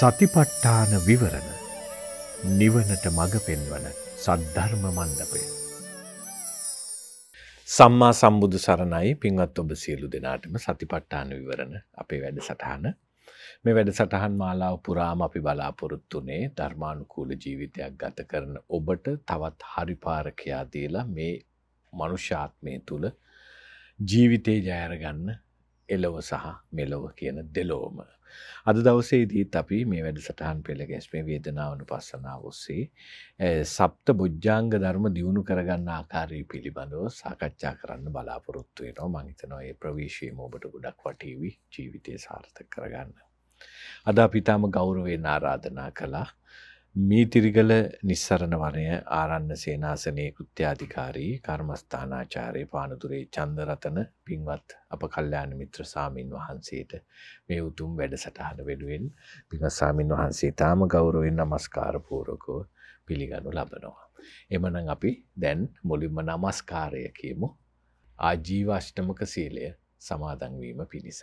සතිපට්ඨාන විවරණ නිවනට මඟ පෙන්වන සද්ධර්ම මණ්ඩපය. සම්මා සම්බුදු සරණයි පින්වත් ඔබ සියලු දෙනාටම සතිපට්ඨාන විවරණ අපේ වැඩසටහන. මේ වැඩසටහන් මාලාව පුරාම අපි බලාපොරොත්තුනේ ධර්මානුකූල ජීවිතයක් ගත කරන ඔබට තවත් හරිපාරකයා දීලා මේ මනුෂ්‍යාත්මය තුළ ජීවිතේ ජයරගන්න එලොව සහ මෙලොව කියන දෙලෝම අද දවසේදීත් අපි මේ වැඩසටහන් පෙළ ගැස්මේ වේදනාවනු පස්සනාව ඔස්සේ සප්ත බොජ්ජාංග ධර්ම දියුණු කරගන්න ආකාරී පිළිබඳව සාකච්ඡා කරන්න බලාපොරොත්තු වෙනවා මං හිතනවා ඒ ප්‍රවේශයම ඔබට ගොඩක් වටීවි ජීවිතය සාර්ථක කරගන්න. අද අපිතාම ගෞරවයෙන් ආරාධනා කළා මීතිරිගල නිස්සරණ වනය ආරන්න සේනාසනයේ කෘත්‍යාධිකාරී කර්මස්ථානාචාරය පානතුරේ චන්දරතන පින්වත් අප කල්්‍යාන මිත්‍ර සාමීන් වහන්සේට මේ උතුම් වැඩ සටහන වෙනුවෙන් පිවසාමීන් වහන්සේ තාම ගෞරුවෙන් නමස්කාරපූරකෝ පිළිගනු ලබනවා. එමනං අපි දැන් මුලින්ම නමස්කාරය කියමු ආජීවාශ්ටමක සීලය සමාදංවීම පිණිස.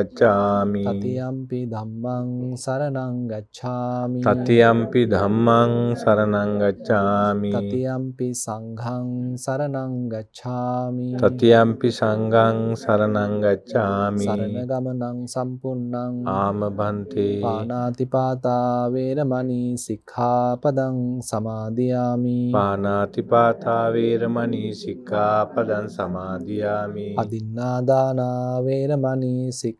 ගච්ඡාමි තතියම්පි ධම්මං සරණං ගච්ඡාමි තතියම්පි ධම්මං සරණං ගච්ඡාමි තතියම්පි සංඝං සරණං ගච්ඡාමි තතියම්පි සංඝං සරණං ගච්ඡාමි සරණ ගමනං සම්පූර්ණං ආම බන්තේ පාණාතිපාතා වේරමණී සික්ඛාපදං සමාදියාමි පාණාතිපාතා වේරමණී සික්ඛාපදං සමාදියාමි අදින්නාදානා වේරමණී සික්ඛා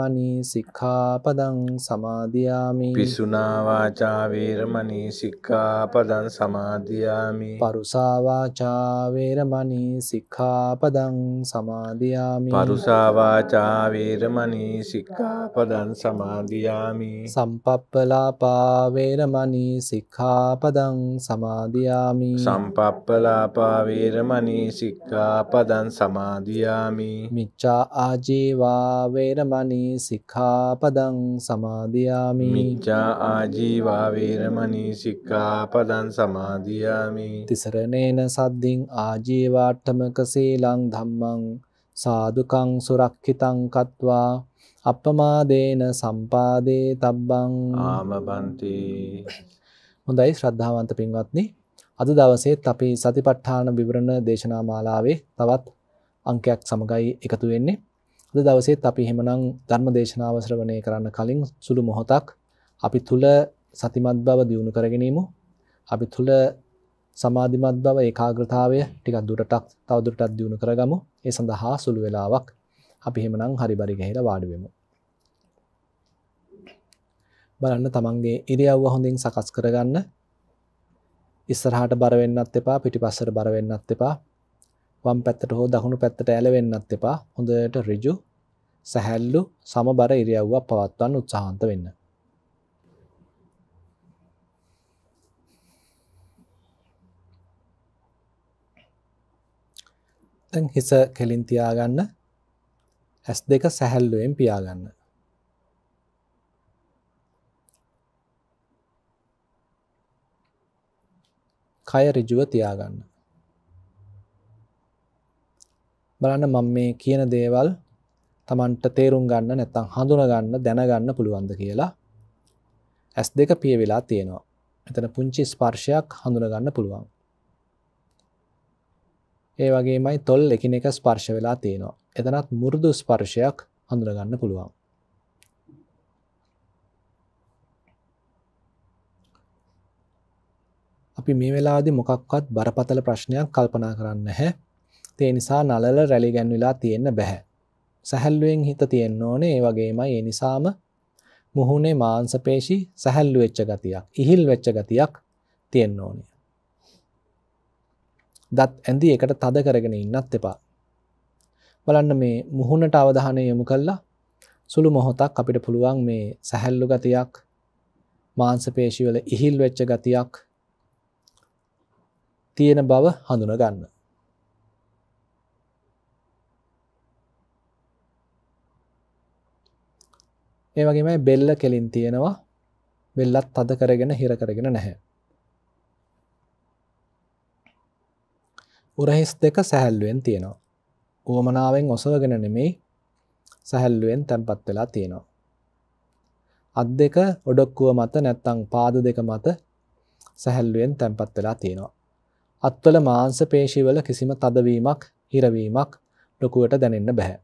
වීරමණී සික්ඛාපදං සමාදියාමි පිසුනා වාචා වීරමණී සික්ඛාපදං සමාදියාමි පරුසා වාචා වීරමණී සික්ඛාපදං සමාදියාමි පරුසා වාචා වීරමණී සික්ඛාපදං සමාදියාමි සම්පප්පලාපා වීරමණී සික්ඛාපදං සමාදියාමි සම්පප්පලාපා වීරමණී සික්ඛාපදං සමාදියාමි මිච්ඡා ආජීවා වේරමණී සික්ඛාපදං සමාදියාමි මිච්ඡා ආජීවා වේරමණී සික්ඛාපදං සමාදියාමි තිසරණේන සද්දින් ආජීවාට්ඨමක සීලං ධම්මං සාදුකං සුරක්ෂිතං කତ୍වා අප්පමාදේන සම්පාදේ තබ්බං ආමබන්ති හොඳයි ශ්‍රද්ධාවන්ත පින්වත්නි අද දවසේත් අපි සතිපට්ඨාන විවරණ දේශනා මාලාවේ තවත් අංකයක් සමගයි එකතු වෙන්නේ අද දවසේත් අපි එහෙමනම් ධර්ම දේශනාව ශ්‍රවණය කරන්න කලින් සුළු මොහොතක් අපි තුල සතිමත් බව දියුණු කරගෙනීමු. අපි තුල සමාධිමත් බව ඒකාග්‍රතාවය ටිකක් දුරටත් තව දුරටත් දියුණු කරගමු. ඒ සඳහා සුළු වෙලාවක් අපි එහෙමනම් හරිබරි ගහලා වාඩි වෙමු. බලන්න තමන්ගේ ඉරියව්ව හොඳින් සකස් කරගන්න. ඉස්සරහාට බර වෙන්නත් එපා, පිටිපස්සට බර වෙන්නත් එපා. වම් පැත්තට හෝ දකුණු පැත්තට ඇලවෙන්නත් එපා. හොඳට ඍජු, සැහැල්ලු, සමබර ඉරියව්වක් පවත්වන්න උත්සාහන්ත වෙන්න. දැන් හිස කෙලින් තියාගන්න. S2 සැහැල්ලුවෙන් පියාගන්න. කය ඍජුව තියාගන්න. බලන්න මම මේ කියන දේවල් Tamanට තේරුම් ගන්න නැත්නම් හඳුනා ගන්න දැනගන්න පුළුවන්ද කියලා S2 පිය වෙලා තියෙනවා. එතන පුංචි ස්පර්ශයක් හඳුනා ගන්න පුළුවන්. ඒ වගේමයි තොල් එකිනෙක ස්පර්ශ වෙලා තියෙනවා. එතනත් මෘදු ස්පර්ශයක් හඳුනා ගන්න පුළුවන්. අපි මේ වෙලාවේදී මොකක්වත් බරපතල ප්‍රශ්නයක් කල්පනා කරන්නේ නැහැ. ඒ නිසා නලල රැලි ගැන්විලා තියෙන්න බෑ. සැහැල්ලුවෙන් හිත තියෙන්න ඕනේ. ඒ වගේමයි ඒ නිසාම මුහුණේ මාංශ පේශි සැහැල්ලු වෙච්ච ගතියක්, ඉහිල් වෙච්ච ගතියක් තියෙන්න ඕනේ. දත් ඇඳි එකට තද කරගෙන ඉන්නත් එපා. බලන්න මේ මුහුණට අවධානය යොමු කළා සුළු මොහොතක් අපිට පුළුවන් මේ සැහැල්ලු ගතියක් මාංශ පේශි වල ඉහිල් වෙච්ච ගතියක් තියෙන බව හඳුනා ගන්න. ඒ වගේම බෙල්ල කෙලින් තියෙනවා බෙල්ලත් තද කරගෙන හිර කරගෙන නැහැ. උරහිස් දෙක සැහැල්ලුවෙන් තියෙනවා. උවමනාවෙන් ඔසවගෙන නෙමෙයි සැහැල්ලුවෙන් තැම්පත් වෙලා තියෙනවා. අත් දෙක ඔඩොක්කුව මත නැත්තං පාද දෙක මත සැහැල්ලුවෙන් තැම්පත් වෙලා තියෙනවා. අත්වල මාංශ පේශීවල කිසිම තදවීමක් හිරවීමක් ලොකුවට දැනෙන්න බැහැ.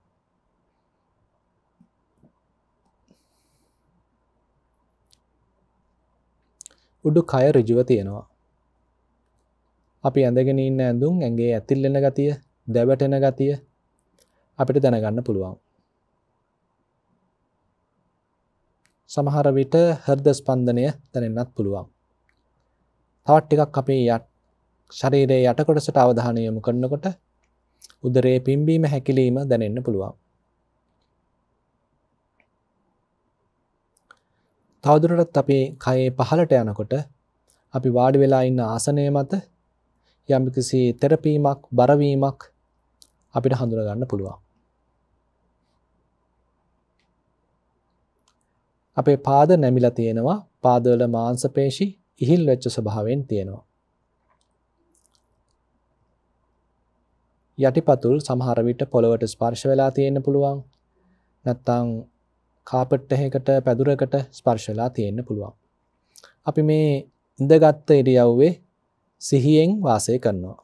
උඩු කය ඍජුව තියෙනවා. අපි ඇඳගෙන ඉන්න ඇඳුම් ඇඟේ ඇතිල්ලෙන ගතිය, දැවටෙන ගතිය අපිට දැනගන්න පුළුවන්. සමහර විට හෘද ස්පන්දනය දැනෙන්නත් පුළුවන්. තවත් ටිකක් අපේ යට ශරීරයේ යටකොටසට අවධානය යොමු කරනකොට උදරයේ පිම්බීම හැකිලිම දැනෙන්න පුළුවන්. තවදුරටත් අපේ කයේ පහලට යනකොට අපි වාඩි වෙලා ඉන්න ආසනය මත යම්කිසි තෙරපීමක් බරවීමක් අපිට හඳුනා ගන්න පුළුවන්. අපේ පාද නැමිලා තියෙනවා පාදවල මාංශ පේශි ඉහිල් වෙච්ච ස්වභාවයෙන් තියෙනවා. යටිපතුල් සමහර විට පොළවට ස්පර්ශ වෙලා තියෙන්න පුළුවන්. නැත්නම් කාපට්ටහකට පැදුරකට ස්පර්ශලා තියෙන්න පුළුවන්. අපි මේ ඉඳගත්ත ඉරියව්වේ සිහියෙන් වාසය කරනවා.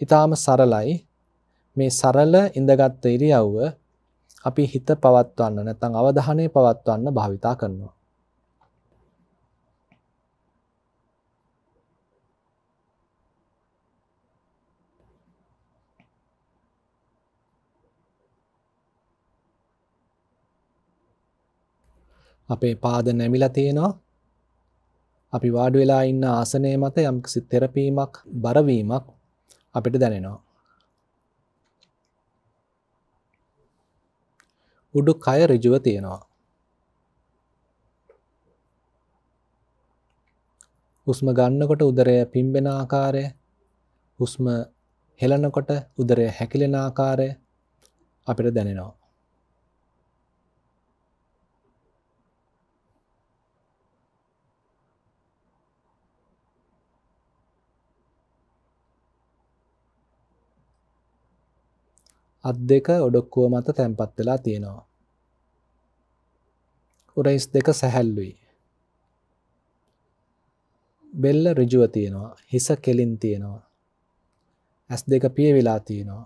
ඊටාම සරලයි මේ සරල ඉඳගත්ත ඉරියව්ව අපි හිත පවත්වන්න නැත්නම් අවධානය පවත්වන්න භාවිතා කරනවා. අපේ පාද නැමිලා තියෙනවා. අපි වාඩි වෙලා ඉන්න ආසනය මත යම්කිසි තෙරපීමක් බරවීමක් අපිට දැනෙනවා. උඩුකය ඍජුව තියෙනවා. හුස්ම ගන්නකොට උදරය පිම්බෙන ආකාරය, හුස්ම හෙලනකොට උදරය හැකිලෙන ආකාරය අපිට දැනෙනවා. අත් දෙක ඔඩොක්කුව මත තැන්පත් වෙලා තියෙනවා. උරයිස් දෙක සැහැල්ලුයි. බෙල්ල ඍජුව තියෙනවා. හිස කෙලින් තියෙනවා. ඇස් දෙක පියවිලා තියෙනවා.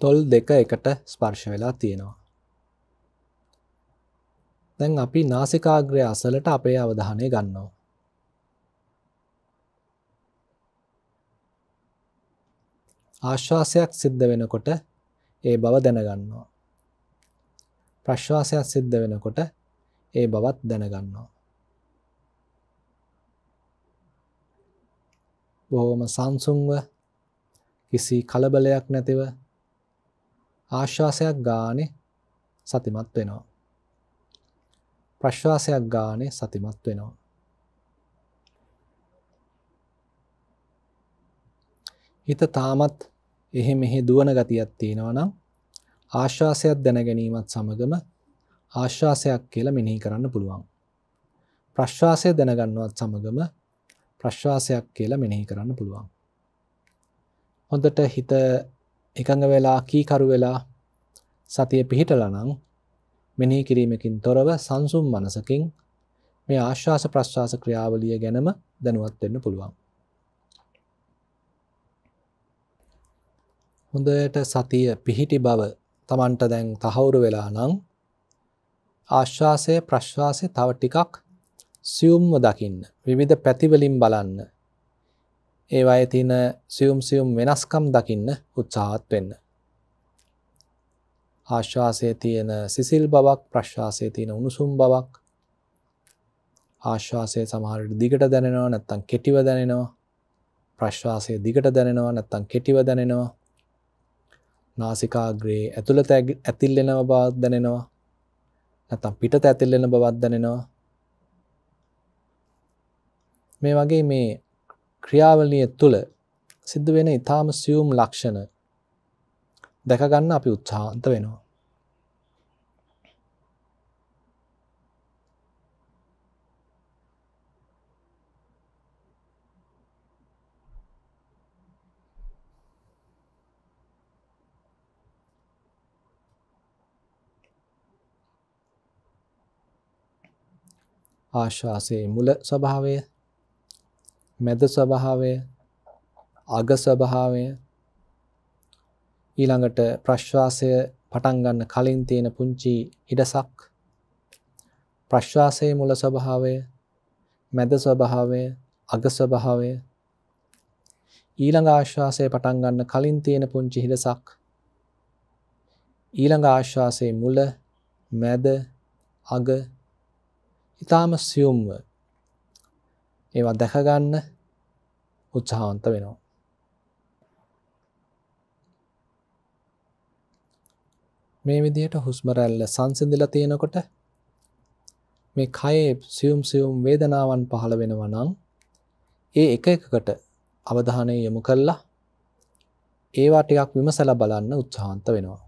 තොල් දෙක එකට ස්පර්ශ වෙලා තියෙනවා. දැන් අපි නාසිකාග්‍රය අසලට අපේ අවධානය ගන්නවා. ආශ්වාසයක් සිද්ධ වෙනකොට ඒ බව දැනගන්නවා. ප්‍රශ්වාසයක් සිද්ධ වෙනකොට ඒ බවත් දැනගන්නවා. බොහොම සංසුන්ව කිසි කලබලයක් නැතිව ආශ්වාසයක් ගානේ සතිමත් වෙනවා. ප්‍රශ්වාසයක් ගානේ සතිමත් වෙනවා. හිත තාමත් එහෙ මෙහෙ දුවන ගතියක් තියෙනවා නම් ආශ්වාසයක් දැනගැනීමත් සමගම ආශ්වාසයක් කියලා මෙනෙහි කරන්න පුළුවන්. ප්‍රශ්වාසය දැනගන්නවත් සමගම ප්‍රශ්වාසයක් කියලා මෙනෙහි කරන්න පුළුවන්. හොඳට හිත එකඟ වෙලා කීකරු වෙලා සතිය පිහිටලා නම් මෙනෙහි කිරීමකින් තොරව සංසුම් මනසකින් මේ ආශ්වාස ප්‍රශ්වාස ක්‍රියාවලිය ගැනම දැනුවත් වෙන්න පුළුවන්. හොඳට සතිය පිහිටි බව Tamanට දැන් තහවුරු වෙලා නම් ආශ්වාසය ප්‍රශ්වාසය තව ටිකක් සියුම්ව දකින්න විවිධ පැතිවලින් බලන්න ඒවායේ තියෙන සියුම් සියුම් වෙනස්කම් දකින්න උත්සාහත් වෙන්න ආශ්වාසයේ තියෙන සිසිල් බවක් ප්‍රශ්වාසයේ තියෙන උණුසුම් බවක් ආශ්වාසයේ සමහර විට දිගට දැනෙනවා නැත්නම් කෙටිව දැනෙනවා ප්‍රශ්වාසයේ දිගට දැනෙනවා නැත්නම් කෙටිව දැනෙනවා නාසිකාග්‍රේ ඇතුළත ඇතිල්ලෙන බවක් දැනෙනවා. නැත්නම් පිටත ඇතිල්ලෙන බවක් දැනෙනවා. මේ වගේ මේ ක්‍රියාවලිය තුළ සිද්ධ වෙන ඊටාම සියුම් ලක්ෂණ දැක ගන්න අපි උත්සාහන්ත වෙනවා. ආශ්වාසයේ මුල ස්වභාවය මැද ස්වභාවය අග ස්වභාවය ඊළඟට ප්‍රශ්වාසය පටන් ගන්න කලින් තියෙන පුංචි ඉඩසක් ප්‍රශ්වාසයේ මුල ස්වභාවය මැද ස්වභාවය අග ස්වභාවය ඊළඟ ආශ්වාසය පටන් ගන්න කලින් තියෙන පුංචි හිඩසක් ඊළඟ ආශ්වාසයේ මුල මැද අග ඉතාම සියුම්ව ඒවා දැකගන්න උත්සාහන්ත වෙනවා. මේ විදියට හුස්මරැල්ල සංසිඳිල තියෙනකොට මේ කයේ සියුම් සියුම් වේදනාවන් පහළ වෙනවා නම් ඒ එක එකකට අවධානය යොමු කළා ඒවා ටිකක් විමසලා බලන්න උත්සාහන්ත වෙනවා.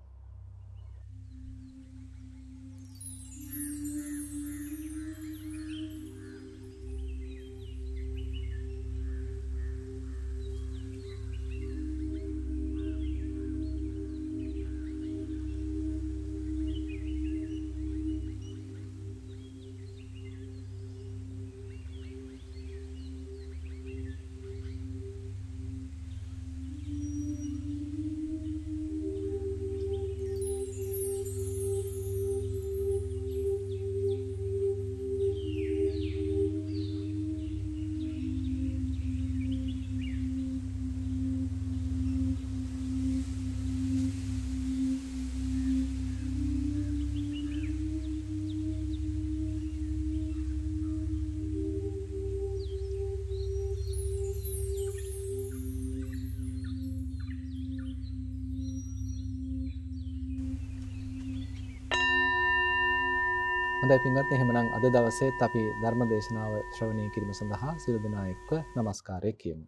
අවසරයි පින්වත් එහෙමනම් අද දවසේත් අපි ධර්ම දේශනාව ශ්‍රවණය කිරීම සඳහා සියලු දෙනා එක්ව নমස්කාරය කියමු.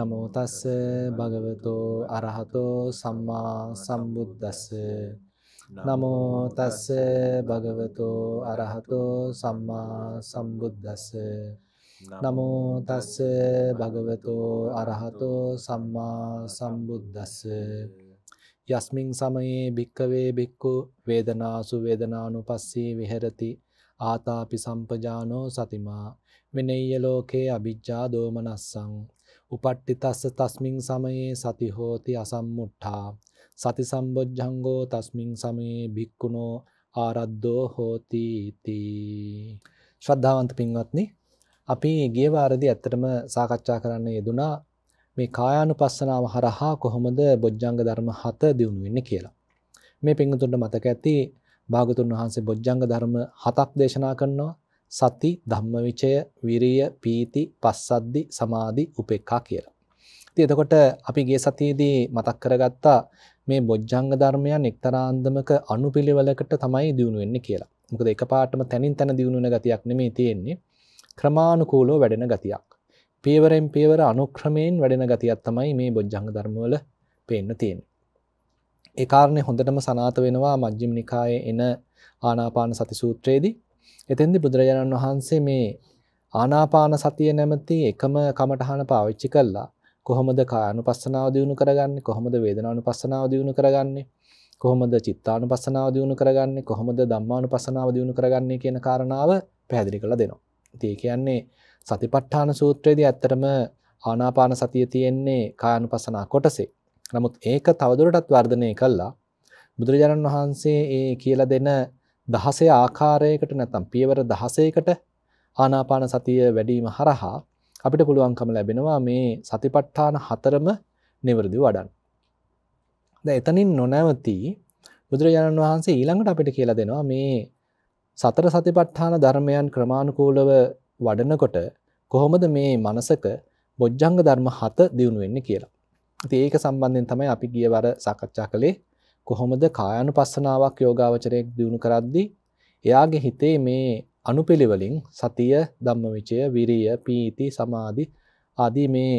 නමෝ තස්ස භගවතෝ අරහතෝ සම්මා සම්බුද්දස්ස නමෝ තස්ස භගවතෝ අරහතෝ සම්මා සම්බුද්දස්ස නමෝ තස්ස භගවතෝ අරහතෝ සම්මා සම්බුද්දස්ස යස්මින් සමයේ භික්කවේ බික්කු වේදනාසු වේදනානුපස්සී විහෙරති ආතාපි සම්පජානෝ සතිමා විනෙය්‍ය ලෝකේ අ비ජ්ජා දෝමනස්සං උපට්ඨිතස්ස තස්මින් සමයේ සති හෝති අසම්මුට්ඨා සති සම්බොජ්ජංගෝ තස්මින් සමයේ භික්කුණෝ ආරද්ධෝ හෝති ඉති ශ්‍රද්ධාවන්ත පින්වත්නි අපි ගිය වාරදී ඇත්තටම සාකච්ඡා කරන්න යෙදුනා මේ කායානුපස්සනාව හරහා කොහොමද බොජ්ජංග ධර්ම 7 දියුණු වෙන්නේ කියලා. මේ පින්තුන්ට මතක ඇති භාගතුන් වහන්සේ බොජ්ජංග ධර්ම 7ක් දේශනා කරනවා. සති, ධම්මවිචය, විරිය, පීති, පස්සද්දි, සමාධි, උපේක්ඛා කියලා. ඉතින් එතකොට අපි ගිය සතියේදී මතක් කරගත්තා මේ බොජ්ජංග ධර්මයන් එක්තරා අන්දමක අනුපිළිවෙලකට තමයි දියුණු වෙන්නේ කියලා. මොකද එකපාරටම තනින් තන දියුණු වෙන ගතියක් නෙමෙයි තියෙන්නේ. ක්‍රමානුකූලව වැඩෙන ගතියක්. පේවරෙන් පේවර අනුක්‍රමයෙන් වැඩෙන ගතියක් තමයි මේ බොජ්ජංග ධර්මවල පේන්න තියෙන. ඒ කාරණේ හොඳටම සනාත වෙනවා මජ්ක්‍ධිම නිකායේ එන ආනාපාන සති සූත්‍රයේදී. එතෙන්දී බුදුරජාණන් වහන්සේ මේ ආනාපාන සතිය නැමැති එකම කමඨහන පාවිච්චි කළා. කොහොමද කායानुපස්සනාව දිනු කරගන්නේ? කොහොමද වේදනානුපස්සනාව දිනු කරගන්නේ? කොහොමද චිත්තානුපස්සනාව දිනු කරගන්නේ? කොහොමද ධම්මානුපස්සනාව දිනු කරගන්නේ කියන කාරණාව පැහැදිලි කරලා දෙනවා. ඉතින් කියන්නේ සතිපට්ඨාන සූත්‍රයේදී ඇත්තටම ආනාපාන සතිය තියෙන්නේ කායानुපසනා කොටසේ. නමුත් ඒක තවදුරටත් වර්ධනය කළා බුදුරජාණන් වහන්සේ ඒ කියලා දෙන 16 ආකාරයකට නැත්නම් පියවර 16කට ආනාපාන සතිය වැඩිම හරහා අපිට පුළුවන්කම ලැබෙනවා මේ සතිපට්ඨාන හතරම නිවර්දි වඩන්න. දැන් එතනින් නොනැවති බුදුරජාණන් වහන්සේ ඊළඟට අපිට කියලා දෙනවා මේ සතර සතිපට්ඨාන ධර්මයන් ක්‍රමානුකූලව වඩනකොට කොහොමද මේ මනසක බොජ්ජංග ධර්ම හත දියුණු වෙන්නේ කියලා. ඉතින් ඒක සම්බන්ධයෙන් තමයි අපි ගිය වර සාකච්ඡා කළේ කොහොමද කායानुපස්සනාවක් යෝගාවචරයක් දියුණු කරද්දී එයාගේ හිතේ මේ අනුපිළිවෙලින් සතිය, ධම්මවිචය, විරිය, පීති, සමාධි ආදී මේ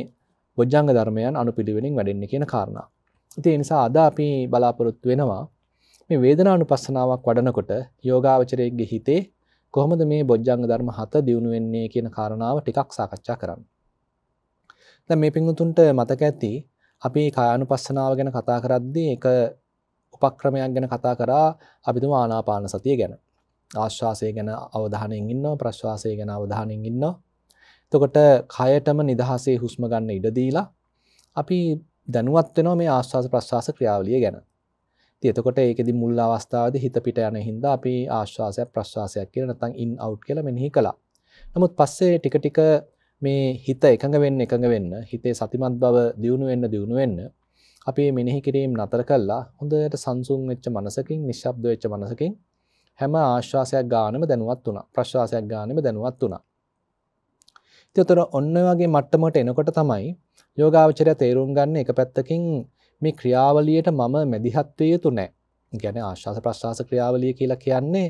බොජ්ජංග ධර්මයන් අනුපිළිවෙලින් වැඩෙන්නේ කියන කාරණා. ඉතින් ඒ නිසා අද අපි බලාපොරොත්තු වෙනවා මේ වේදනානුපස්සනාවක් වඩනකොට යෝගාවචරයේ හිතේ කොහොමද මේ බොජ්ජංග ධර්ම හත දියුණු වෙන්නේ කියන කාරණාව ටිකක් සාකච්ඡා කරන්න. දැන් මේ පින්වුතුන්ට මතක ඇති අපි කායानुපස්සනාව ගැන කතා කරද්දී ඒක උපක්‍රමයක් ගැන කතා කරා අපි තුමා ආනාපාන සතිය ගැන. ආශ්වාසය ගැන අවධානයෙන් ඉන්නවා ප්‍රශ්වාසය ගැන අවධානයෙන් ඉන්නවා. එතකොට කයටම නිදහසේ හුස්ම ගන්න ඉඩ දීලා අපි දැනුවත් වෙනවා මේ ආශ්වාස ප්‍රශ්වාස ක්‍රියාවලිය ගැන. ඉතින් එතකොට ඒකෙදි මුල් අවස්ථාවේදී හිත පිට යන හින්දා අපි ආශ්වාසයක් ප්‍රශ්වාසයක් කියලා නැත්නම් ඉන් අවුට් කියලා මෙනෙහි කළා. නමුත් පස්සේ ටික ටික මේ හිත එකඟ වෙන්න එකඟ වෙන්න හිතේ සතිමත් බව දියුණු වෙන්න දියුණු වෙන්න අපි මෙනෙහි කිරීම නතර කළා. හොඳට සංසුන් වෙච්ච මනසකින්, නිශ්ශබ්ද වෙච්ච මනසකින් හැම ආශ්වාසයක් ගානම දැනුවත් වුණා. ප්‍රශ්වාසයක් ගානම දැනුවත් වුණා. ඉතින් ඔන්න වගේ මට්ටමට එනකොට තමයි යෝගාවචරය තේරුම් ගන්න එක පැත්තකින් මේ ක්‍රියාවලියට මම මැදිහත් වෙ යුතු නැහැ. يعني ආශ්වාස ප්‍රශ්වාස ක්‍රියාවලිය කියලා කියන්නේ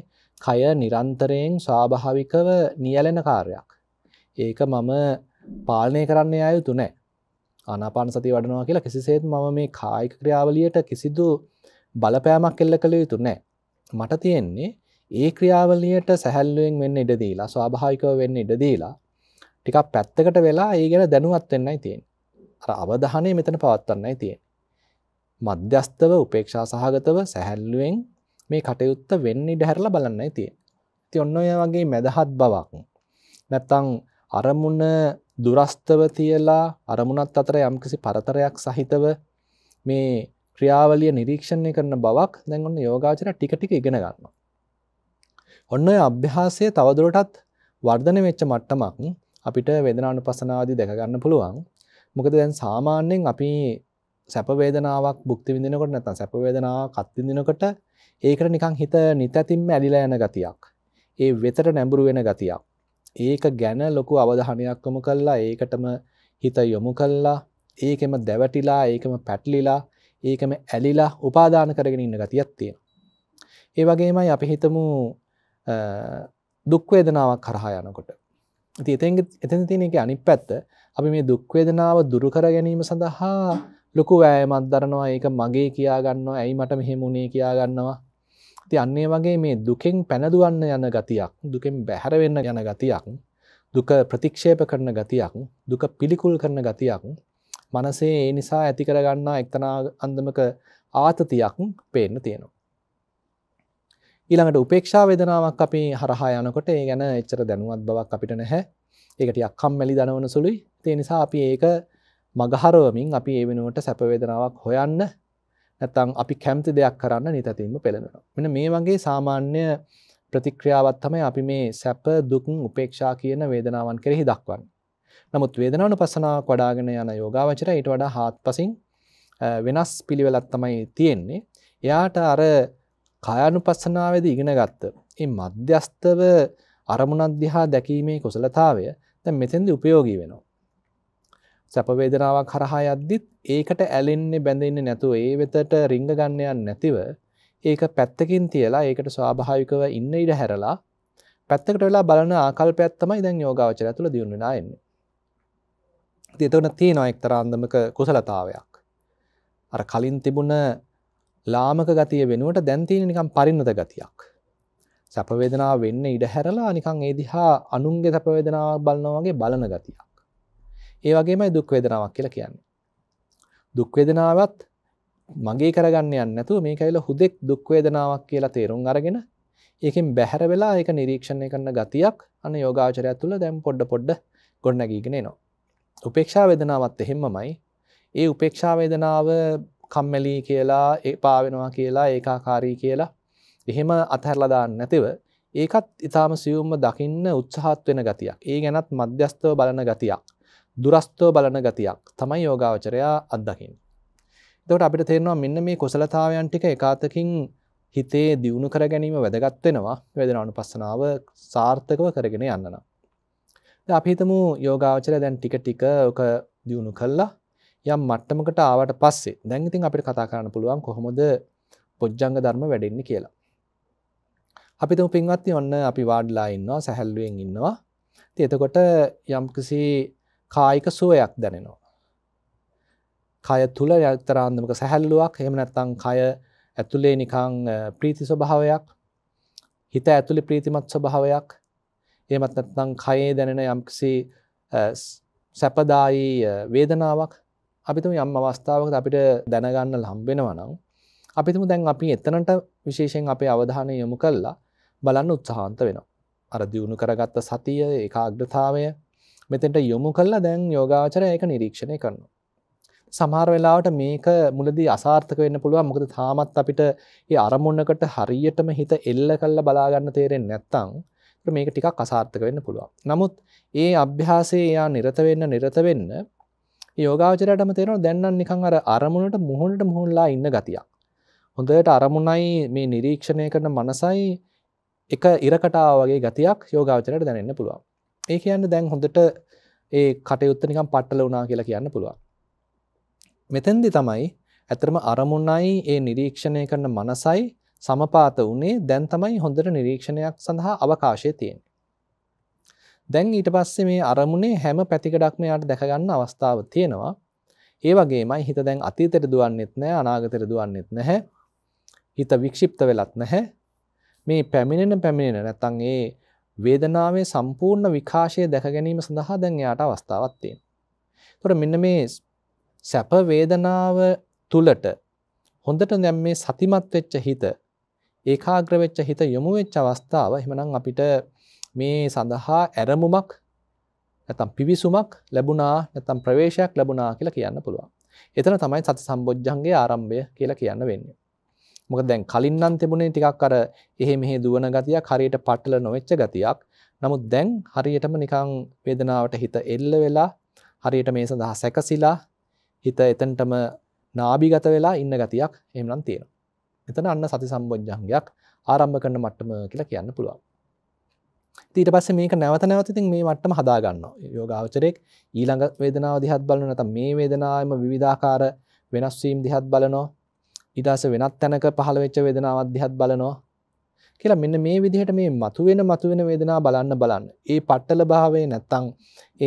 කය නිරන්තරයෙන් ස්වාභාවිකව නියැලෙන කාර්යයක්. ඒක මම පාලනය කරන්න යා යුතු නැහැ. ආනාපාන සතිය වඩනවා කියලා කිසිසේත් මම මේ කායික ක්‍රියාවලියට කිසිදු බලපෑමක් එල්ල කළ යුතු නැහැ. මට තියෙන්නේ ඒ ක්‍රියාවලියට සැහැල්ලුවෙන් වෙන්න ඉඩ දීලා ස්වාභාවිකව වෙන්න ඉඩ දීලා ටිකක් පැත්තකට වෙලා ඒ ගැන දැනුවත් වෙන්නයි තියෙන්නේ. අර අවධානය මෙතන පවත්වන්නයි තියෙන්නේ. මධ්‍යස්තව උපේක්ෂා සහගතව සැහැල්ලුවෙන් මේ කටයුත්ත වෙන්න ඉඩ හැරලා බලන්නයි තියෙන්නේ. ඉතින් ඔන්න ඔය වගේ මදහත් බවක් නැත්තම් අරමුණ දුරස්තව තියලා අරමුණත් අතර යම්කිසි පරතරයක් සහිතව මේ ක්‍රියාවලිය නිරීක්ෂණය කරන බවක් දැන් ඔන්න යෝගාචර ටික ටික ඉගෙන ගන්නවා. ඔන්න ඔය අභ්‍යාසය තවදුරටත් වර්ධනය වෙච්ච මට්ටමක් අපිට වේදනානුපස්සනාදී දැක ගන්න පුළුවන්. මොකද දැන් සාමාන්‍යයෙන් අපි සැපවේදනාවක් බුක්ති විඳනකොට නැතන් සැපවේදනාව කත්තිදිනකොට ඒකට නිකං හිත නිතැතින්ම ඇලිලා යන ගතියක් ඒ වෙතට නැඹුරු වෙන ගතියක් ඒක ගැන ලොකු අවධහනයක්කම කල්ලා ඒකටම හිත යොමු කල්ලා ඒකෙම දැවටිලා ඒකම පැටලිලා ඒකම ඇලිලා උපාදාන කරගෙන ඉන්න ගතියක් තියෙන ඒ වගේමයි අපි හිතමු දුක්වේදනාවක් කරහා යනකොට ඉති එතන් එතන තියෙන එක අනිත් පැත්ත අපි මේ දුක්වේදනාව දුරුකර ගැනීම සඳහා ලොකු වෑයමත් දරනවා ඒක මගේ කියාගන්නවා ඇයි මට මෙහෙමුණේ කියාගන්නවා ති අන්නේ වගේ මේ දුකෙන් පැනදුවන්න යන ගතියක් දුකෙන් බැහැරවෙන්න යන ගතියක් දුක ප්‍රතික්ෂේප කරන ගතියක් දුක පිළිකුල් කරන ගතියක් මනසේ ඒ නිසා ඇති කරගන්නා එක්තනා අන්දමක ආතතියක් පේන්න තියෙනවා. ඊළඟට උපේක්ෂා වේදනාවක් අපි හරහා යනකොට ඒ ගැන එච්චර දැනුවත් බවක් අපිට නැහැ. ඒකට යක්කම් මැලි දනවන සුළුයි. ඒ නිසා අපි ඒක මගහරවමින් අපි ඒ වෙනුවට සැපවේදනාවක් හොයන්න නැතම් අපි කැම්ති දෙයක් කරන්න නිතතින්ම පෙළෙනවා. මෙන මේ වගේ සාමාන්‍ය ප්‍රතික්‍රියාවත් තමයි අපි මේ සැප දුකින් උපේක්ෂා කියන වේදනාවන් කෙරෙහි දක්වන්න. නමුත් වේදනාවන පසනාවක් වඩාගෙන යන යෝගාවචර ඊට වඩා හාත් පසින් වෙනස් පිළිවෙලත් තමයි තියෙන්නේ. එයාට අර කායනු පස්සනාවද ඉගෙන ගත්ත. ඒ මධ්‍යස්ථව අරමුණක්දිහා දැකීමේ කුසලතාවය තැ මෙතෙන්දි උපයෝගී වෙනවා. සැපවේදනාවක් හරහා යද්දිත් ඒකට ඇලෙන්නේ බැඳෙන්නේ නැතුව ඒ වෙතට රිංග ගන්නයන් නැතිව ඒක පැත්තකින් තියලා ඒකට ස්වාභාවිකව ඉන්න ඉඩ හැරලා පැත්තකට වෙලා බලන ආකල්පයක් තමයි දැන් යෝගාවචරය තුළ දියුණු වෙනා එන්නේ. ඉතින් එතකොට තියෙනවා එක්තරා අන්දමක කුසලතාවයක්. අර කලින් තිබුණ ලාමක ගතිය වෙනුවට දැන් තියෙන නිකන් පරිණත ගතියක්. සැප වේදනාව වෙන්න ඉඩ හැරලා නිකන් ඒ දිහා අනුන්ගේ සැප වේදනාවක් බලනවා වගේ බලන ගතියක්. ඒ වගේමයි දුක් වේදනාවක් කියලා කියන්නේ. දුක් වේදනාවත් මගේ කරගන්න යන්නේ නැතුව මේක ඇවිල්ලා හුදෙක් දුක් වේදනාවක් කියලා තේරුම් අරගෙන ඒකෙන් බැහැර වෙලා ඒක නිරීක්ෂණය කරන ගතියක් අන්න යෝගාචරය තුළ දැන් පොඩ පොඩ ගොඩනැගීගෙන එනවා. උපේක්ෂා වේදනාවත් එහෙමමයි. ඒ උපේක්ෂා වේදනාව කම්මැලි කියලා එපා වෙනවා කියලා ඒකාකාරී කියලා එහෙම අතහැරලා දාන්න නැතිව ඒකත් ඊටාම සියුම්ව දකින්න උත්සාහත් වෙන ගතියක්. ඒ ගැනත් මධ්‍යස්තව බලන ගතියක්. දුරස්තව බලන ගතියක් තමයි යෝගාවචරයා අත්දකින්. එතකොට අපිට තේරෙනවා මෙන්න මේ කුසලතාවයන් ටික එකාතකින් හිතේ දියුණු කර ගැනීම වැදගත් වෙනවා වේදනා අනුපස්සනාව සාර්ථකව කරගෙන යන්න නම්. දැන් අපි හිතමු යෝගාවචරය දැන් ටික ටික ඔක දියුණු කළා යම් මට්ටමකට ආවට පස්සේ දැන් ඉතින් අපිට කතා කරන්න පුළුවන් කොහොමද පොජ්ජංග ධර්ම වැඩෙන්නේ කියලා. අපි තුමු පින්වත්නි ඔන්න අපි වාඩිලා ඉන්නවා සැහැල්ලුවෙන් ඉන්නවා. ඉතින් එතකොට යම්කිසි කායික සුවයක් දැනෙනවා. කය තුළ යතරාන්දමක සැහැල්ලුවක් හෙම නැත්තං කය ඇතුළේ නිකං ප්‍රීති ස්වභාවයක් හිත ඇතුළි ප්‍රීතිමත් ස්වභාවයක් ඒමත් නැත්නම් කයේ දැනෙන යම්කිසි සැපදායි වේදනාවක් අපිතුම යම් අවස්ථාවකට අපිට දැනගන්න ලම්බෙනවා නම් අපිතුම දැන් අපි එතනට විශේෂයෙන් අපේ අවධානය යොමු කල්ලා බලන්න උත්සාහන්ත වෙනවා. අර දියුණු කරගත්ත සතිය ඒ ආග්‍රතාවය මෙතෙන්ට යොමු කල්ලා දැන් යෝගාචරය ඒක නිරීක්ෂණය කරනවා. සමහර වෙලාවට මේක මුලදී අසාර්ථක වෙන්න පුළුවන් මොකද තාමත් අපිට ඒ අරමුණකට හරියටම හිත එල්ල කල්ලා බලාගන්න තේරෙන් නැත්තං මේක ටිකක් අසාර්ථක වෙන්න පුළුවන්. නමුත් ඒ අභ්‍යාසේ යා නිරත වෙන්න නිරත වෙන්න යෝගාචරයටම තේරෙනවා දැන් නම් නිකන් අර අරමුණට මුහුණට මුහුණලා ඉන්න ගතියක්. හොඳට අරමුණයි මේ නිරීක්ෂණය කරන මනසයි එක ඉරකටාව වගේ ගතියක් යෝගාචරයට දැනෙන්න පුළුවන්. ඒ කියන්න දැන් හොඳට ඒ කටයුත්ත නිකම් පට්ටල වුණා කියලා කියන්න පුළුවන්. මෙතෙන්දි තමයි ඇතරම අරමුණයි ඒ නිරීක්ෂණය කරන මනසයි සමපාත වනේ දැන් තමයි හොඳට නිරීක්ෂණයක් සඳහා අවකාශය තියෙන. දැන් ඊට පස්සේ මේ අරමුණේ හැම පැතිකඩක්ම යාට දැකගන්න අවස්ථාව තියෙනවා. ඒ වගේමයි හිත දැන් අතීතයට දුවන්නෙත් නෑ අනාගතයට දුවන්නෙත් නැහැ. හිත වික්ෂිප්ත වෙලත් නැහැ. මේ පැමිණෙන පැමිණෙන නැත්තං ඒ වේදනාවේ සම්පූර්ණ විකාශය දැක ගැනීම සඳහා දැන් එයාට අවස්ථාවක් තියෙනවා. ඒතකොට මෙන්න මේ සැප වේදනාව තුලට හොඳට දැන් මේ සතිමත් වෙච්ච හිත ඒකාග්‍ර වෙච්ච හිත යොමු වෙච්ච අවස්ථාව එහෙමනම් අපිට මේ සඳහා ඇරමුමක් නැත්නම් පිවිසුමක් ලැබුණා නැත්නම් ප්‍රවේශයක් ලැබුණා කියලා කියන්න පුළුවන්. එතන තමයි සති සම්බොජ්ජංගේ ආරම්භය කියලා කියන්න වෙන්නේ. මොකද දැන් කලින් නම් තිබුණේ ටිකක් අර එහෙ මෙහෙ දුවන ගතියක් හරියට පටල නොවෙච්ච ගතියක්. නමුත් දැන් හරියටම නිකන් වේදනාවට හිත එල්ල වෙලා හරියට මේ සඳහා සැකසිලා හිත එතනටම නාභිගත වෙලා ඉන්න ගතියක් එහෙමනම් තියෙනවා. එතන අන්න සති සම්බොජ්ජංගයක් ආරම්භ කරන මට්ටම කියලා කියන්න පුළුවන්. ඊට පස්සේ මේක නැවත නැවත ඉතින් මේ මට්ටම හදා ගන්නවා. යෝගාචරයේ ඊළඟ වේදනාව දිහත් බලනවා නැත්නම් මේ වේදනාවෙම විවිධාකාර වෙනස් වීම් දිහත් බලනවා. ඊටස වෙනත් තැනක පහළ වෙච්ච වේදනාව අධ්‍යයත් බලනවා කියලා මෙන්න මේ විදිහට මේ මතුවෙන මතුවෙන වේදනා බලන්න බලන්න. ඒ පට්ටල භාවයේ නැත්තම්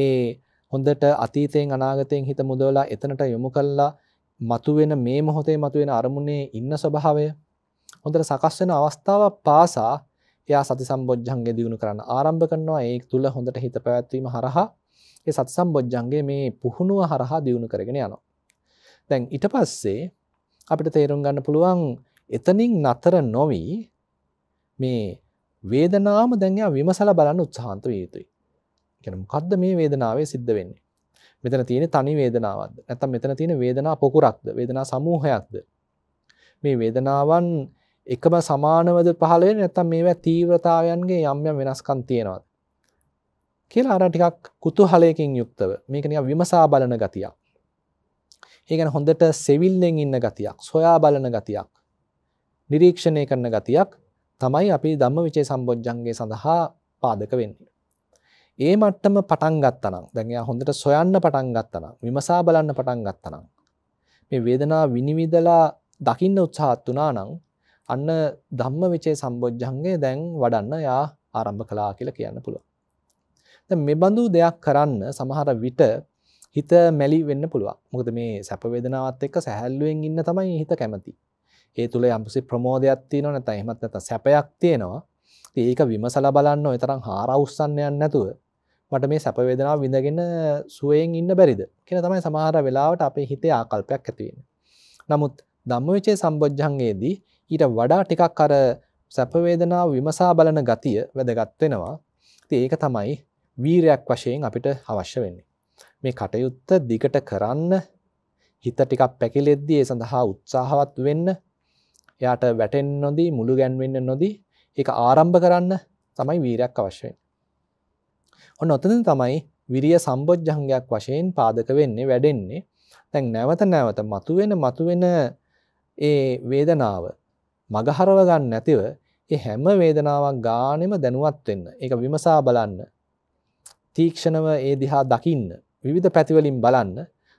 ඒ හොඳට අතීතයෙන් අනාගතයෙන් හිත මුදවලා එතනට යොමු කළා මතුවෙන මේ මොහොතේ මතුවෙන අරමුණේ ඉන්න ස්වභාවය හොඳට සකස් වෙන අවස්ථාවක් පාසා එයා සති සම්බොජ්ජංගේ දිනු කරන්න ආරම්භ කරනවා ඒ තුල හොඳට හිත පැවැත්වීම හරහා ඒ සති සම්බොජ්ජංගේ මේ පුහුණුව හරහා දිනු කරගෙන යනවා. දැන් ඊට පස්සේ අපිට තේරුම් ගන්න පුළුවන් එතනින් නතර නොවි මේ වේදනාම දැන් යා විමසලා බලන්න උත්සාහන්ත විය යුතුයි. කියන්නේ මොකද්ද මේ වේදනාවේ සිද්ධ වෙන්නේ? මෙතන තියෙන තනි වේදනාවක්ද? නැත්නම් මෙතන තියෙන වේදනා පොකුරක්ද? වේදනා සමූහයක්ද? මේ වේදනාවන් එකම සමානවද පහළ වෙන්නේ නැත්නම් මේවා තීව්‍රතාවයන්ගේ යම් යම් වෙනස්කම් තියෙනවද? කියලා අර ටිකක් කුතුහලයකින් යුක්තව මේක නිකන් විමසා බලන ගතියක්. ඒ කියන්නේ හොඳට සෙවිල්ලෙන් ඉන්න ගතියක්, සොයා බලන ගතියක්, නිරීක්ෂණය කරන ගතියක් තමයි අපි ධම්මවිචේ සම්බොජ්ජංගේ සඳහා පාදක වෙන්නේ. ඒ මට්ටම පටන් ගත්තනම්, දැන් එයා හොඳට සොයන්න පටන් ගත්තනම්, විමසා බලන්න පටන් ගත්තනම් මේ වේදනාව විනිවිදලා දකින්න උත්සාහත් වුණා නම් අන්න ධම්මවිචේ සම්බොජ්ජංගේ දැන් වඩන්න යා ආරම්භ කළා කියලා කියන්න පුළුවන්. දැන් මේ බඳු දෙයක් කරන්න සමහර විට හිත මැලි වෙන්න පුළුවන් මොකද මේ සැපවේදනාවත් එක්ක සැහැල්ලුවෙන් ඉන්න තමයි හිත කැමති ඒ තුළ යම්සි ප්‍රමෝදයක් තියෙනවා නැත්නම් එහෙමත් නැත්නම් සැපයක් තියෙනවා ඒක විමසලා බලන්න ඔය තරම් හාරවුස්සන්න යන්නේ නැතුව මට මේ සැප වේදනාව විඳගෙන සුවයෙන් ඉන්න බැරිද කියලා තමයි සමහර වෙලාවට අපේ හිතේ ආකල්පයක් ඇති වෙන්නේ. නමුත් ධම්මවිචේ සම්බොජ්ජංගයේදී ඊට වඩා ටිකක් අර සැප වේදනාව විමසා බලන ගතිය වැදගත් වෙනවා. ඉතින් ඒක තමයි වීරයක් වශයෙන් අපිට අවශ්‍ය වෙන්නේ. මේ කටයුත්ත දිගට කරන්න හිත ටිකක් පැකිලෙද්දී ඒ සඳහා උත්සාහවත් වෙන්න එයාට වැටෙන් නොදී මුළු ගැන්වෙන්න නොදී ඒක ආරම්භ කරන්න තමයි වීරයක් අවශ්‍යයෙන්. ඔන්න ඔතන තමයි විරිය සම්බෝජ්ජංගයක් වශයෙන් පාදක වෙන්නේ වැඩෙන්නේ තැන් නැවත නැවත මතුවෙන මතුවෙන ඒ වේදනාව මගහරව ගන්න නැතිව ඒ හැම වේදනාවක් ගානෙම දැනුවත් වෙන්න. ඒක විමසා බලන්න. තීක්ෂණව ඒ දිහා දකින්න. විවිධ පැතිවලින් බලන්න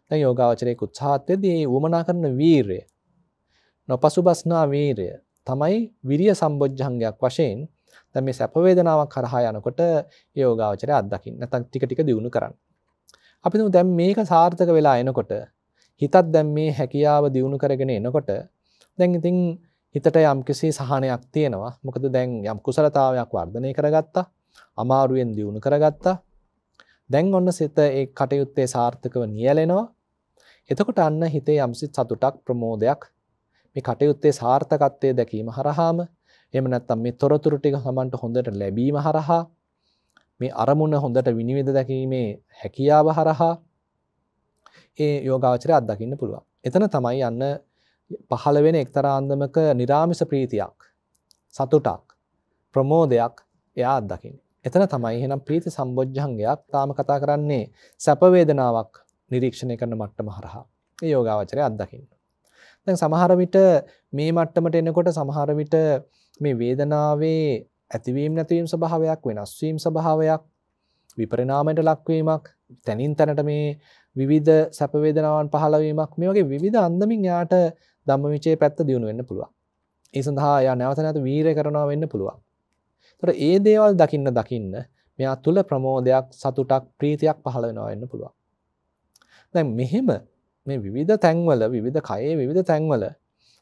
දැන් යෝගාවචරයේ උත්සාහත් වෙද්දී මේ වමනා කරන වීරය නොපසුබස්නා වීරය තමයි විරිය සම්බොජ්ජංගයක් වශයෙන් දැන් මේ සැප වේදනාවක් කරහා යනකොට යෝගාවචරය අත්දකින්න නැත්නම් ටික ටික දියුණු කරන්න. අපි දුමු දැන් මේක සාර්ථක වෙලා එනකොට හිතත් දැන් මේ හැකියාව දියුණු කරගෙන එනකොට දැන් ඉතින් හිතට යම්කිසි සහනයක් තියෙනවා. මොකද දැන් යම් කුසලතාවයක් වර්ධනය කරගත්තා. අමාරුවෙන් දියුණු කරගත්තා. දැන් ඔන්න සිත ඒ කටයුත්තේ සාර්ථකව නියැලෙනවා. එතකොට අන්න හිතේ යම්සි සතුටක් ප්‍රමෝදයක් මේ කටයුත්තේ සාර්ථකත්වයේ දැකීම හරහාම එහෙම නැත්නම් මේ තොරතුරු ටික Tamanට හොඳට ලැබීම හරහා මේ අරමුණ හොඳට විනිවිද දැකීමේ හැකියාව හරහා ඒ යෝගාවචරය අත්දකින්න පුළුවන්. එතන තමයි යන්න පහළ වෙන එක්තරා අන්දමක निराமிස ප්‍රීතියක් සතුටක් ප්‍රමෝදයක් එයා අත්දකින්නේ. එතන තමයි එහෙනම් ප්‍රීති සම්බොජ්ජංගයක් තාම කතා කරන්නේ සැප වේදනාවක් නිරීක්ෂණය කරන මට්ටම හරහා. මේ යෝගාවචරය අත්දකින්න. දැන් සමහර විට මේ මට්ටමට එනකොට සමහර විට මේ වේදනාවේ ඇතිවීම නැතිවීම ස්වභාවයක් වෙනස් වීම ස්වභාවයක් විපරිණාමයට ලක්වීමක් තනින් තැනට මේ විවිධ සැප වේදනාවන් පහළවීමක් මේ වගේ විවිධ අන්දමින් යාට ධම්මවිචේ පැත්ත දියුණු වෙන්න පුළුවන්. ඒ සඳහා යා නැවත නැවත වීරය කරනවා වෙන්න පුළුවන්. තොට ඒ දේවල් දකින්න දකින්න මෙයා තුළ ප්‍රමෝදයක් සතුටක් ප්‍රීතියක් පහළ වෙනවා වෙන්න පුළුවන්. දැන් මෙහෙම මේ විවිධ තැන්වල විවිධ කයේ විවිධ තැන්වල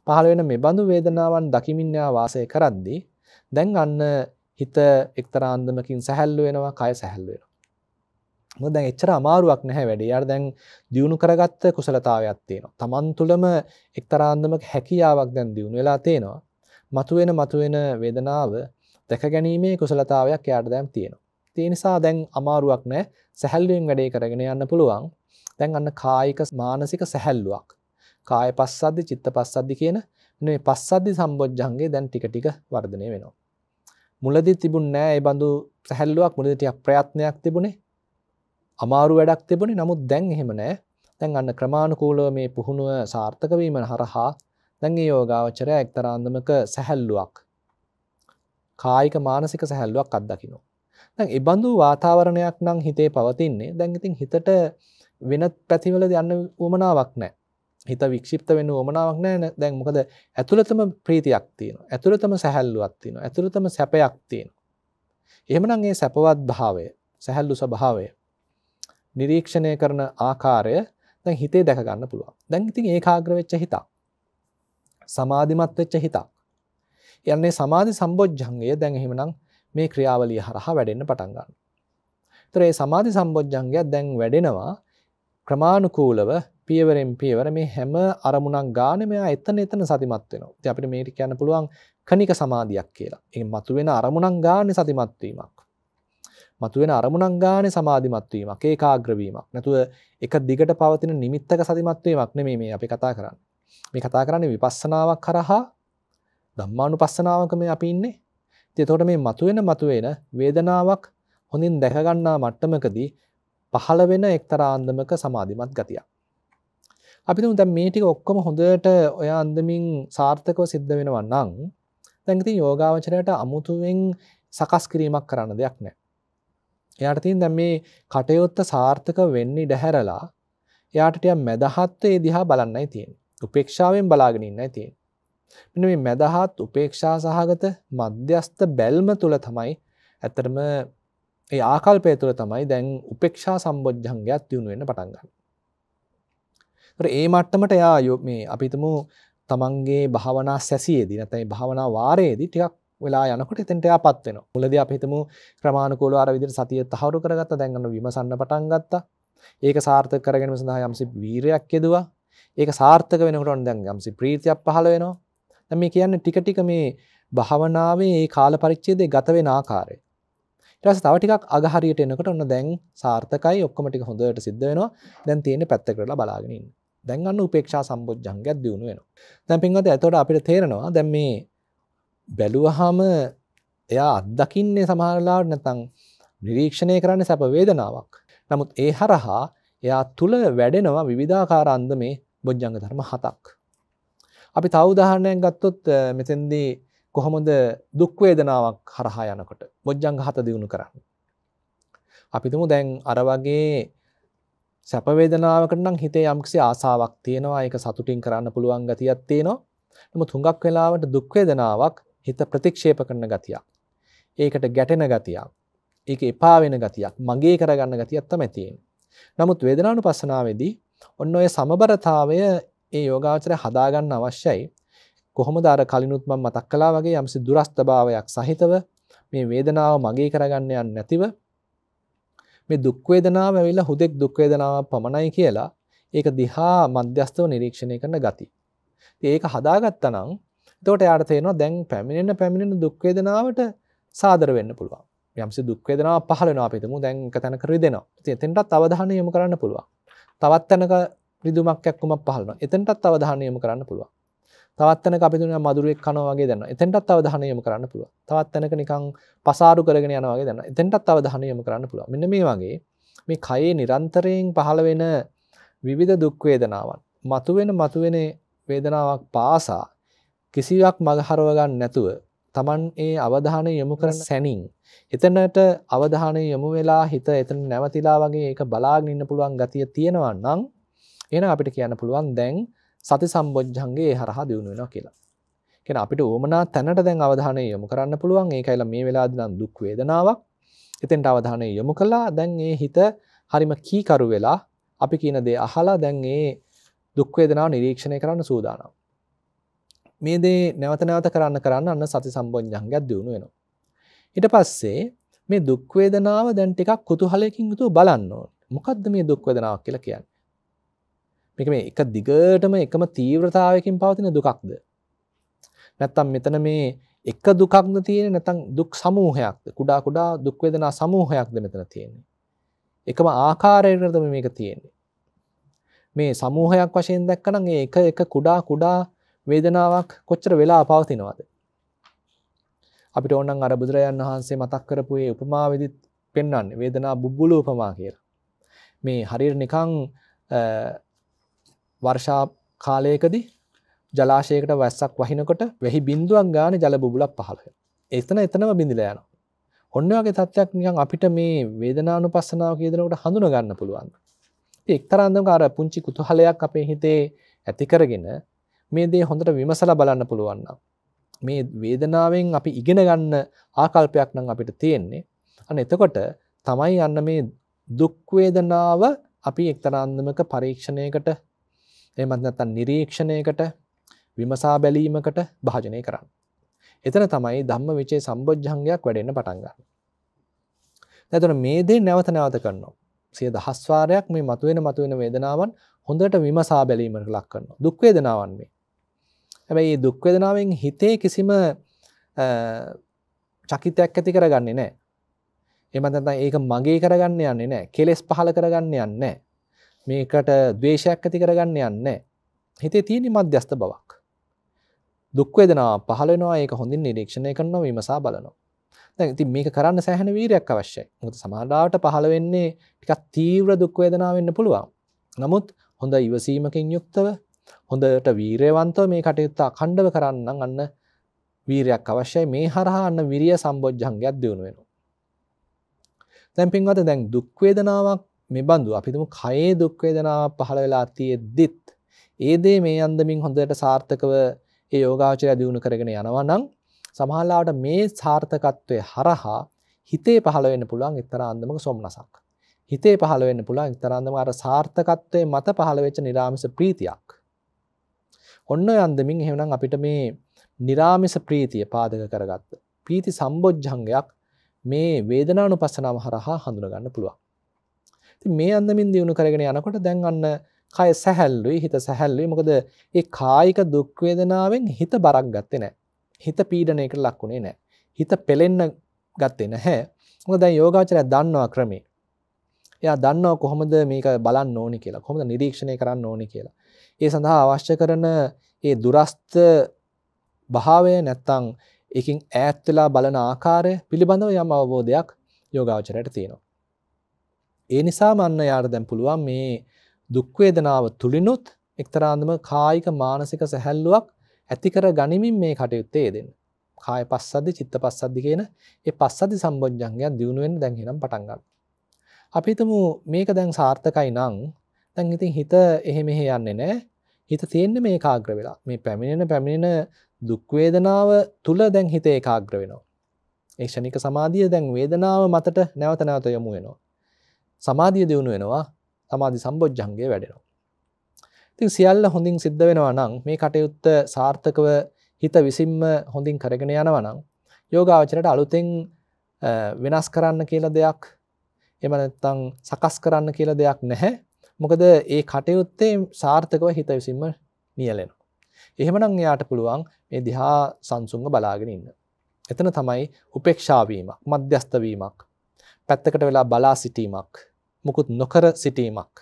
පහළ වෙන මේ බඳු වේදනාවන් දකිමින්යා වාසය කරද්දී දැන් අන්න හිත එක්තරා අන්දමකින් සැහැල්ලු වෙනවා කය සැහැල්ලු වෙනවා. මොකද දැන් එච්චර අමාරුවක් නැහැ වැඩේ. යාර දැන් දියුණු කරගත්ත කුසලතාවයක් තියෙනවා. Taman තුලම එක්තරා අන්දමක හැකියාවක් දැන් දියුණු වෙලා තියෙනවා. මතුවෙන මතුවෙන වේදනාව දැක ගැනීමේ කුසලතාවයක් එයාට දැන් තියෙනවා. ඒ නිසා දැන් අමාරුවක් නැහැ. සැහැල්ලුවෙන් වැඩේ කරගෙන යන්න පුළුවන්. දැන් අන්න කායික මානසික සැහැල්ලුවක්. කාය පස්සද්දි, චිත්ත පස්සද්දි කියන මේ පස්සද්දි සම්බොජ්ජංගේ දැන් ටික ටික වර්ධනය වෙනවා. මුලදී තිබුණ නෑ ඒ බඳු සැහැල්ලුවක් මුලදී ටිකක් ප්‍රයත්නයක් තිබුණේ. අමාරු වැඩක් තිබුණේ. නමුත් දැන් එහෙම නෑ. දැන් අන්න ක්‍රමානුකූලව මේ පුහුණුව සාර්ථක වීම හරහා දැන් මේ යෝගාවචරය එක්තරා අන්දමක සැහැල්ලුවක් කායික මානසික සැහැල්ලුවක් අත්දකිනවා. දැන් එබඳු වාතාවරණයක් නම් හිතේ පවතින්නේ දැන් ඉතින් හිතට වෙනත් පැතිවල යන්න උවමනාවක් නැහැ. හිත වික්ෂිප්ත වෙන්න උවමනාවක් නැහැ. දැන් මොකද ඇතුළතම ප්‍රීතියක් තියෙනවා. ඇතුළතම සැහැල්ලුවක් තියෙනවා. ඇතුළතම සැපයක් තියෙනවා. එහෙමනම් මේ සැපවත් භාවය, සැහැල්ලු ස්වභාවය නිරීක්ෂණය කරන ආකාරය දැන් හිතේ දැක ගන්න පුළුවන්. දැන් ඉතින් ඒකාග්‍ර වෙච්ච හිතක්. සමාධිමත් වෙච්ච හිතක්. යන්නේ සමාධි සම්බොජ්ජංගය දැන් එහෙමනම් මේ ක්‍රියාවලිය හරහා වැඩෙන්න පටන් ගන්නවා. ඒතර මේ සමාධි සම්බොජ්ජංගය දැන් වැඩෙනවා ක්‍රමානුකූලව පියවරෙන් පියවර මේ හැම අරමුණක් ගානේ මෙයා එතන එතන සතිමත් වෙනවා. ඉතින් අපිට මේකට කියන්න පුළුවන් කණික සමාධියක් කියලා. ඒ මතුවෙන අරමුණක් ගානේ සතිමත් වීමක්. මතුවෙන අරමුණක් ගානේ සමාධිමත් වීමක්, ඒකාග්‍ර වීමක්. නැතුව එක දිගට පවතින නිමිත්තක සතිමත් වීමක් නෙමෙයි මේ අපි කතා කරන්නේ. මේ කතා කරන්නේ විපස්සනාවක් කරහා ධම්මානු පස්සනාවක මේ අපි ඉන්නේ තිතෝට මේ මතුවෙන මතුවෙන වේදනාවක් හොඳින් දැකගන්නා මට්ටමකදී පහළ වෙන එක්තරාන්දමක සමාධිමත් ගතියක්. අපිතුම දැ මේටික ඔක්කොම හොඳට ඔය අන්දමින් සාර්ථකව සිද්ධ වෙනව නං තැන්ති යෝගාවචරයට අමුතුවෙන් සකස් කිරීමක් කරන්න දෙයක් නෑ. එයාට තින් දැම් මේ කටයුත්ත සාර්ථක වෙන්නේ ඩැහැරලා එයාටටය මැදහත්තේ දිහා බලන්නයි තියෙන් උපේක්ෂාවෙන් බලාගෙනන්න තියෙන් මෙන්න මේ මැදහත් උපේක්ෂා සහගත මධ්‍යස්ත බැල්ම තුළ තමයි ඇතරම ඒ ආකල්පය තුළ තමයි දැන් උපේක්ෂා සම්බෝජ්ජන්ගයක් තියුණු වෙන්න පටන්ගන්න. ඒ මට්ටමට යා මේ අපිතමු තමන්ගේ භාවනා සැසියේදී නැතැයි භාවනා වාරයේදී ටිකක් වෙලා යනකොට එතෙන්ට යාපත් වෙනවා. මුලදී අපි හිතමු ක්‍රමානුකූලව අර විදිහට සතිය තහවුරු කරගත්තා දැන් අන්න විමසන්න පටන් ගත්තා. ඒක සාර්ථක කර ගැනීම සඳහා යම්සි වීරයක් යෙදුවා. ඒක සාර්ථක වෙනකොට ඔන්න දැන් යම්සි ප්‍රීතියක් පහළ වෙනවා. දැන් මේ කියන්නේ ටික ටික මේ භාවනාවේ මේ කාල පරිච්ඡේදයේ ගත වෙන ආකාරය. ඊට පස්සේ තව ටිකක් අගහරියට එනකොට ඔන්න දැන් සාර්ථකයි ඔක්කොම ටික හොඳට සිද්ධ වෙනවා. දැන් තියෙන්නේ පැත්තකට වෙලා බලාගෙන ඉන්න. දැන් අන්න උපේක්ෂා සම්බොජ්ජංගයක් දිනු වෙනවා. දැන් පින්වත් එතකොට අපිට තේරෙනවා දැන් මේ බැලුවහම එයා අත්දකින්නේ සමහරලාට නැත්නම් නිරීක්ෂණය කරන්නේ සැප වේදනාවක්. නමුත් ඒ හරහා එයා තුල වැඩෙනවා විවිධාකාර අන්දමේ බොජ්ජංග ධර්ම හතක්. අපි තව උදාහරණයක් ගත්තොත් මෙතෙන්දී කොහොමද දුක් වේදනාවක් හරහා යනකොට බොජ්ජංග හත දිනු කරන්නේ. අපි තුමු දැන් අර වගේ සැප වේදනාවකට නම් හිතේ යම්කිසි ආසාවක් තියෙනවා ඒක සතුටින් කරන්න පුළුවන් ගතියක් තියෙනවා. නමුත් හුඟක් වෙලාවට දුක් වේදනාවක් හිත ප්‍රතික්ෂේප කරන ගතියක්. ඒකට ගැටෙන ගතියක්. ඒක එපා වෙන ගතියක්. මගේ කරගන්න ගතියක් තමයි තියෙන්නේ. නමුත් වේදනානුපස්සනාවේදී ඔන්න ඔය සමබරතාවය ඒ යෝගාවචරය හදාගන්න අවශ්‍යයි. කොහොමද අර කලිනුත් මම මතක් කළා වගේ යම්සි දුරස්තභාවයක් සහිතව මේ වේදනාව මගේ කරගන්න යන්නේ නැතිව මේ දුක් වේදනාව ඇවිල්ලා හුදෙක් දුක් වේදනාවක් පමණයි කියලා ඒක දිහා මධ්‍යස්තව නිරීක්ෂණය කරන ගතිය. ඉතින් ඒක හදාගත්තා නම් එතකොට එයාට තේරෙනවා දැන් පැමිණෙන පැමිණෙන දුක් වේදනාවට සාදර වෙන්න පුළුවන්. යම්සි දුක් වේදනාවක් පහළ වෙනවා අපි හිතමු දැන් එක තැනක රිදෙනවා. ඉතින් එතෙන්ටත් අවධානය යොමු කරන්න පුළුවන්. තවත් තැනක රිදුමක් එක්කමක් පහළනවා. එතනටත් අවධානය යොමු කරන්න පුළුවන්. තවත් තැනක අපි දුන්නා මధుරෙක් කනවා වගේ දන්නවා. එතෙන්ටත් අවධානය යොමු කරන්න පුළුවන්. තවත් තැනක නිකන් පසාරු කරගෙන යනවා වගේ දන්නවා. එතෙන්ටත් අවධානය යොමු කරන්න පුළුවන්. මෙන්න මේ වගේ මේ කයේ නිරන්තරයෙන් පහළ වෙන විවිධ දුක් වේදනාවන් මතුවෙන මතුවෙන වේදනාවක් පාසා කිසිවක් මගහරව ගන්න නැතුව Taman ඒ අවධානය යොමු කරන සැනින් එතනට අවධානය යොමු වෙලා හිත එතන නැවතිලා වගේ ඒක බලාගෙන ඉන්න පුළුවන් ගතිය තියෙනවා නම් එහෙනම් අපිට කියන්න පුළුවන් දැන් සති සම්බොජ්ජංගේ හරහා දියුණු වෙනවා කියලා. කියන අපිට ඕමනා තැනට දැන් අවධානය යොමු කරන්න පුළුවන් ඒකයිලා මේ වෙලාවේදී නම් දුක් වේදනාවක්. එතෙන්ට අවධානය යොමු කළා දැන් මේ හිත හරිම කීකරු වෙලා අපි කියන දේ අහලා දැන් මේ දුක් වේදනාව නිරීක්ෂණය කරන්න සූදානම්. මේ දේ නැවත නැවත කරන්න කරන්න අන්න සති සම්බොජ්ජංගයක් දියුණු වෙනවා. ඊට පස්සේ මේ දුක් වේදනාව දැන් ටිකක් කුතුහලයකින් යුතුව බලන්න ඕන. මොකද්ද මේ දුක් වේදනාවක් කියලා කියන්නේ? මේක මේ එක දිගටම එකම තීව්‍රතාවයකින් පවතින දුකක්ද. නැත්තම් මෙතන මේ එක දුකක්ද තියෙන නැතන් දුක් සමූහයක්ද කුඩා කුඩා දුක්වෙදනා සමූහයක්ද මෙතන තියෙන්නේ. එකම ආකාරයකටම මේක තියෙන්නේ. මේ සමූහයක් වශයෙන් දැක්කනම් ඒ එක එක කුඩා කුඩා වේදනාවක් කොච්චර වෙලා පවතිනවද. අපිට ඕනන් අර බුදුරජාන් වහන්සේ මතක් කරපු ඒ උපමාවෙදිත් පෙන්වන්නේ වේදනා බුබ්බුල උපමා කියලා. මේ හරියට නිකන් වර්ෂා කාලයකදී ජලාශයකට වැස්සක් වහිනකොට වෙහි බින්දුවක් ගාන ජල බුලක් පහළ එතන එතනම බිඳිල යන ඔන්න වගේ තත්ත්යක් නිකන් අපිට මේ වේදනානු පස්සනාව කියදනකට හඳුන ගන්න පුළුවන් එක්තරන්දම අර පුංචි කුතුහලයක් අපේ හිතේ ඇතිකරගෙන මේ දේ හොඳට විමසල බලන්න පුළුවන්නම් මේ වේදනාවෙන් අපි ඉගෙන ගන්න ආකල්පයක් නම් අපිට තියෙන්නේ අන්න එතකොට තමයි යන්න මේ දුක් වේදනාව අපි එක්තරාන්දමක පරීක්ෂණයකට එමත් නැත්තන් නිරීක්ෂණයකට විමසා බැලීමකට භාජනය කරන්න. එතන තමයි ධම්ම විචේ සම්බෝජ්ජංගයක් වැඩෙන්න පටන්ගන්න. නැතුන මේ දේ නැවත නැවත කරනවා. සිය දහස්වාරයක් මේ මතුවෙන මතුවෙන වේදනාවන් හොඳට විමසා බැලීමට ලක් කරන දුක්වේදනාවන් මේ. හැබැයි දුක්වේදනාවෙන් හිතේ කිසිම චකිතයක් ඇති කරගන්නේ නෑ. එමතන ඒක මගේ කරගන්න යන්නේ නෑ කෙලෙස් පහල කරගන්න යන්නේ මේකට ද්වේෂයක් ඇති කරගන්න යන්නේ හිතේ තියෙන මධ්‍යස්ත බවක් දුක් වේදනාව පහළ වෙනවා ඒක හොඳින් නිරීක්ෂණය කරනවා විමසා බලනවා දැන් ඉතින් මේක කරන්න සෑහෙන වීරයක් අවශ්‍යයි මොකද සමාජාවට පහළ වෙන්නේ ටිකක් තීව්‍ර දුක් වේදනාව වෙන්න පුළුවන් නමුත් හොඳ ඉවසීමකින් යුක්තව හොඳට වීරයවන්තව මේ කටයුත්ත අඛණ්ඩව කරන්න අන්න වීරයක් අවශ්‍යයි මේ හරහා අන්න විරිය සම්බොජ්ජංගයක් දිනු වෙනවා. දැන් පින්වත දැන් දුක් වේදනාවක් මේ බඳු අපිතුම කයේ දුක් වේදනාව පහළ වෙලා තියෙද්දිත් ඒ දේ මේ අන්දමින් හොඳට සාර්ථකව ඒ යෝගාචරය දියුණු කරගෙන යනවා නම් සමහරවිට මේ සාර්ථකත්වයේ හරහා හිතේ පහළ වෙන්න පුළුවන් එක්තරා අන්දමක සොම්නසක්. හිතේ පහළ වෙන්න පුළුවන් එක්තරා අන්දමක අර සාර්ථකත්වයේ මත පහළ වෙච්ච නිර්ාමස ප්‍රීතියක්. ඔන්න ඔය අන්දමින් එහෙමනම් අපිට මේ නිර්ාමස ප්‍රීතිය පාදක කරගත්ත. ප්‍රීති සම්බොජ්ජංගයක් මේ වේදනානුපස්සනාව හරහා හඳුනා ගන්න පුළුවන්. ඉතින් මේ අන්දමින් දිනු කරගෙන යනකොට දැන් අන්න කය සැහැල්ලුයි හිත සැහැල්ලුයි මොකද ඒ කායික දුක් වේදනාවෙන් හිත බරක් ගත්තේ නැහැ. හිත පීඩණයකට ලක්ුණේ නැහැ. හිත පෙලෙන්න ගත්තේ නැහැ. මොකද දැන් යෝගාචරය දන්නවා ක්‍රමේ. එයා දන්නවා කොහොමද මේක බලන්න ඕනි කියලා. කොහොමද නිරීක්ෂණය කරන්න ඕනි කියලා. ඒ සඳහා අවශ්‍ය කරන ඒ දුරස්ත භාවය නැත්තම් ඒකින් ඈත් වෙලා බලන ආකාරය පිළිබඳව යම් අවබෝධයක් යෝගාචරයට තියෙනවා. ඒ නිසා මන්න යාට දැන් පුළුවන් මේ දුක් වේදනාව තුලිනුත් එක්තරාන්දම කායික මානසික සැහැල්ලුවක් ඇති කර ගනිමින් මේ කටයුත්තේ යෙදෙන්න. කාය පස්සද්දි චිත්ත පස්සද්දි කියන ඒ පස්සද්දි සම්බොජ්ජංගයක් දියුණු වෙන්න දැන් එනම් පටන් ගන්න. අපි හිතමු මේක දැන් සාර්ථකයි නම් දැන් ඉතින් හිත එහෙ මෙහෙ යන්නේ නැහැ. හිත තියෙන්නේ මේ ඒකාග්‍ර වෙලා. මේ පැමිණෙන පැමිණෙන දුක් වේදනාව තුල දැන් හිත ඒකාග්‍ර වෙනවා. ඒ ක්ෂණික සමාධිය දැන් වේදනාව මතට නැවත නැවත යොමු වෙනවා. සමාධිය දියුණු වෙනවා සමාධි සම්බොජ්ජන්ගේ වැඩෙනවා. ඉතින් සියල්ල හොඳින් සිද්ධ වෙනවා නම් මේ කටයුත්ත සාර්ථකව හිත විසින්ම හොඳින් කරගෙන යනවා නම් යෝගාවචරයට අලුතෙන් වෙනස් කරන්න කියලා දෙයක් එහෙම නැත්නම් සකස් කරන්න කියලා දෙයක් නැහැ. මොකද ඒ කටයුත්තේ සාර්ථකව හිත විසින්ම නියැලෙනවා. එහෙමනම් එයාට පුළුවන් මේ දිහා සංසුන්ව බලාගෙන ඉන්න. එතන තමයි උපේක්ෂා වීමක්, මධ්‍යස්ත වීමක්, පැත්තකට වෙලා බලා සිටීමක් මුකුත් නොකර සිටීමක්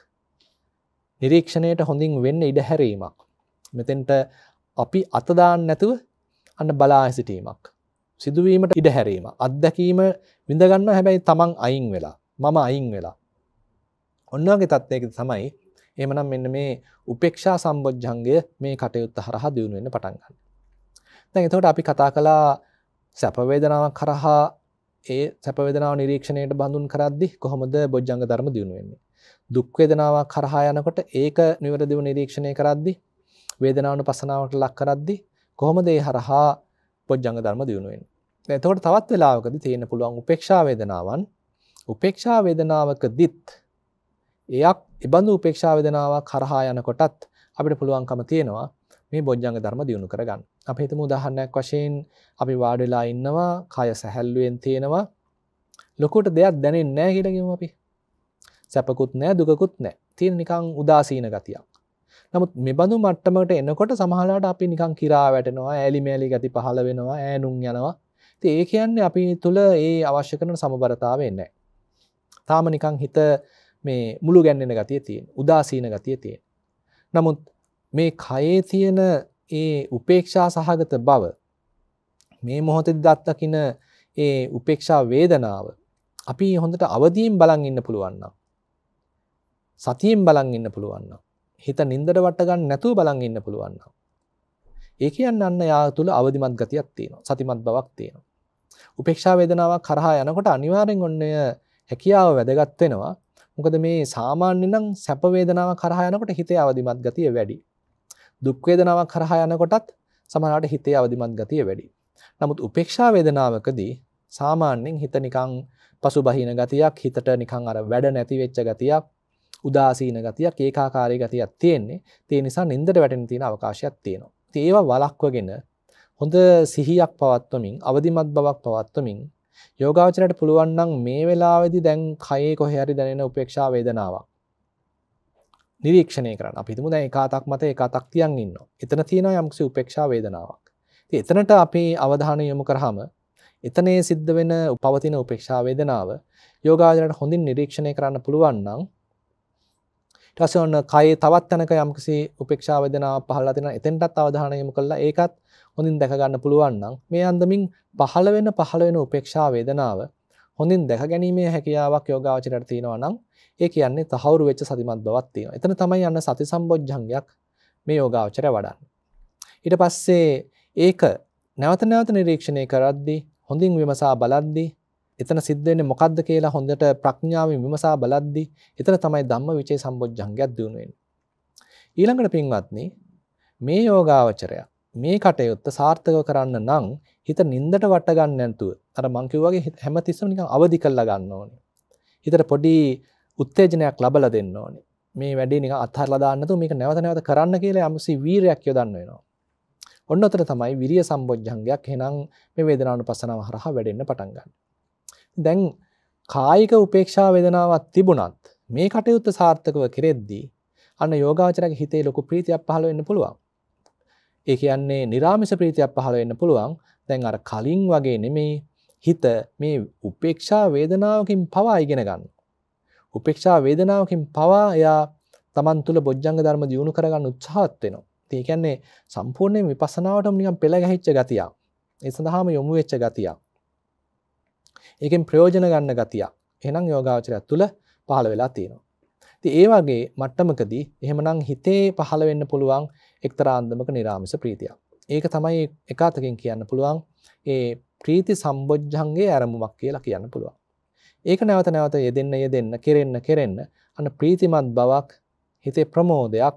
නිරීක්ෂණයට හොඳින් වෙන්න ඉඩ හැරීමක් මෙතෙන්ට අපි අතදාන්න නැතුව අන්න බලා සිටීමක් සිදුවීමට ඉඩ හැරීම අත්දැකීම විඳගන්න හැබැයි තමන් අයින් වෙලා මම අයින් වෙලා ඔන්නගේ තත්ත්යක තමයි එමනම් මෙන්න මේ උපේක්ෂා සම්බොජ්ජන්ගේ මේ කටයුත්ත හරහා දියුණුවෙන්න පටන්ගන්න. දැන් එතකොට අපි කතා කලා සැපවේදනාවක් කරහා ඒ සැපවේදනාව නිරීක්ෂණයට බඳුන් කරද්දි කොහොමද බොජ්ජංග ධර්ම දියුණු වෙන්නේ දුක් වේදනාවක් කරහා යනකොට ඒක නිවැරදිව නිරීක්ෂණය කරද්දි වේදනාවන පසනාවට ලක් කරද්දි කොහොමද ඒ හරහා බොජ්ජංග ධර්ම දියුණු වෙන්නේ එතකොට තවත් වෙලාවකදී තියෙන්න පුළුවන් උපේක්ෂා වේදනාවන් උපේක්ෂා වේදනාවකදිත් එයක් ඉබඳු උපේක්ෂා වේදනාවක් කරහා යනකොටත් අපිට පුළුවන්කම තියෙනවා මේ බොජ්ජංග ධර්ම දියුණු කරගන්න. අපි හිතමු උදාහරණයක් වශයෙන් අපි වාඩි වෙලා ඉන්නවා, කය සැහැල්ලුවෙන් තියෙනවා. ලොකුට දෙයක් දැනෙන්නේ නැහැ කියලා කියමු අපි. සැපකුත් නැහැ, දුකකුත් නැහැ. තියෙන නිකන් උදාසීන ගතියක්. නමුත් මෙබඳු මට්ටමකට එනකොට සමහරවිට අපි නිකන් කිරා වැටෙනවා, ඈලි මෑලි ගති පහළ වෙනවා, ඈනුම් යනවා. ඉතින් ඒ කියන්නේ අපි තුල ඒ අවශ්‍ය කරන සමබරතාවය නැහැ. තාම නිකන් හිත මේ මුළු ගැන්නෙන ගතිය තියෙන, උදාසීන ගතිය තියෙන. නමුත් මේ කයේ තියෙන ඒ උපේක්ෂා සහගත බව මේ මොහොතේ දත්තකින ඒ උපේක්ෂා වේදනාව අපි හොඳට අවදීන් බලන් ඉන්න පුළුවන් නම් සතියෙන් බලන් ඉන්න පුළුවන් නම් හිත නින්දට වට ගන්න නැතුව බලන් ඉන්න පුළුවන් නම් ඒ කියන්නේ අන්න යා තුල අවදිමත් ගතියක් තියෙනවා සතිමත් බවක් තියෙනවා උපේක්ෂා වේදනාවක් කරහා යනකොට අනිවාර්යෙන් ඔන්නය හැකියාව වැදගත් වෙනවා මොකද මේ සාමාන්‍ය නම් සැප වේදනාවක් කරහා යනකොට හිතේ අවදිමත් ගතිය වැඩි දුක් වේදනාවක් කරහා යනකොටත් සමහරවිට හිතේ අවදිමත් ගතිය වැඩි. නමුත් උපේක්ෂා වේදනාවකදී සාමාන්‍යයෙන් හිත නිකන් පසුබහින ගතියක්, හිතට නිකන් අර වැඩ නැති වෙච්ච ගතියක්, උදාසීන ගතියක්, ඒකාකාරී ගතියක් තියෙන්නේ. ඒ නිසා නින්දට වැටෙන්න තියෙන අවකාශයක් තියෙනවා. ඉතින් ඒවා වළක්වගෙන හොඳ සිහියක් පවත්වමින්, අවදිමත් බවක් පවත්වමින් යෝගාවචරයට පුළුවන් නම් මේ වෙලාවේදී දැන් කයේ කොහේ හරි දැනෙන උපේක්ෂා වේදනාවක් නිරීක්ෂණය කරන්න අපිතුම දැ එකතාක් මත එකතක් තියන් ඉන්න එතන තියෙන යම්සි උපේක්ෂා වේදනාවක් එතනට අපේ අවධානය යොමු කරහම එතනේ සිද්ධ වෙන උපවතින උපේක්ෂා වේදනාව යෝගාදරට හොඳින් නිරීක්ෂණය කරන්න පුළුවන්නම් ටසඔන්න කයි තවත් තැනක යම්කිසි උපේක්ෂා වේදනාව පහළ තින එතෙන්ටත් අවධානය යොමු කළා ඒකත් හොඳින් දැකගන්න පුළුවන්නම් මේ අන්දමින් පහළ වෙන පහළ වෙන උපේක්ෂා වේදනාව හොඳින් දැක ගැනීමේ හැකියාවක් යෝගාවචරයට තියෙනවා නම් ඒ කියන්නේ තහවුරු වෙච්ච සතිමත් බවක් තියෙනවා. එතන තමයි යන්න සති සම්බොජ්ජංගයක් මේ යෝගාවචරය වඩන්නේ. ඊට පස්සේ ඒක නැවත නැවත නිරීක්ෂණය කරද්දී හොඳින් විමසා බලද්දී එතන සිද්ධ වෙන්නේ මොකද්ද කියලා හොඳට ප්‍රඥාවෙන් විමසා බලද්දී එතන තමයි ධම්මවිචේ සම්බොජ්ජංගයක් දිනු වෙන්නේ. ඊළඟට පින්වත්නි මේ යෝගාවචරය මේ කටයුත්ත සාර්ථකව කරන්න නම් හිත නින්දට වට ගන්න නැතුව අර මං කිව්වාගේ හැමතිස්සම නිකන් අවදි කරලා ගන්න ඕනේ. හිතට පොඩි උත්තේජනයක් ලබලා දෙන්න ඕනේ. මේ වැඩේ නිකන් අත්හරලා දාන්න නැතුව මේක නැවත නැවත කරන්න කියලා යම්සි වීරයක් යොදන්න වෙනවා. ඔන්න ඔතන තමයි විරිය සම්බොජ්ජංගයක් එහෙනම් මේ වේදනානුපස්සනාව හරහා වැඩෙන්න පටන් ගන්න. දැන් කායික උපේක්ෂා වේදනාවක් තිබුණත් මේ කටයුත්ත සාර්ථකව කෙරෙද්දී අන්න යෝගාචරගේ හිතේ ලොකු ප්‍රීතියක් පහළ වෙන්න පුළුවන්. ඒ කියන්නේ निराமிස ප්‍රීතියක් පහළ වෙන්න පුළුවන්. දැන් අර කලින් වගේ නෙමේ හිත මේ උපේක්ෂා වේදනාවකින් පවා ඉගෙන ගන්න. උපේක්ෂා වේදනාවකින් පවා එයා තමන් තුළ බොජ්ජංග ධර්ම දියුණු කරගන්න උත්සාහත් වෙනවා. ඒ කියන්නේ සම්පූර්ණයෙන් විපස්සනාවටම නිකන් පෙළ ගැහිච්ච ගතියක්. ඒ සඳහාම යොමු වෙච්ච ගතියක්. ඒකෙන් ප්‍රයෝජන ගන්න ගතියක්. එහෙනම් යෝගාවචරය තුළ පහළ වෙලා තියෙනවා. ඉතින් ඒ වගේ මට්ටමකදී එහෙමනම් හිතේ පහළ වෙන්න පුළුවන් එක්තරා අන්දමක නිර්ආමස ප්‍රීතියක්. ඒක තමයි එකතකින් කියන්න පුළුවන් ඒ ප්‍රීති සම්බොජ්ජන්ගේ ඇරමුමක් කියලා කියන්න පුළුවන්. ඒක නැවත නැවත යෙදෙන්න යෙදෙන්න කෙරෙන්න කෙරෙන්න අන්න ප්‍රීතිමත් බවක් හිතේ ප්‍රමෝදයක්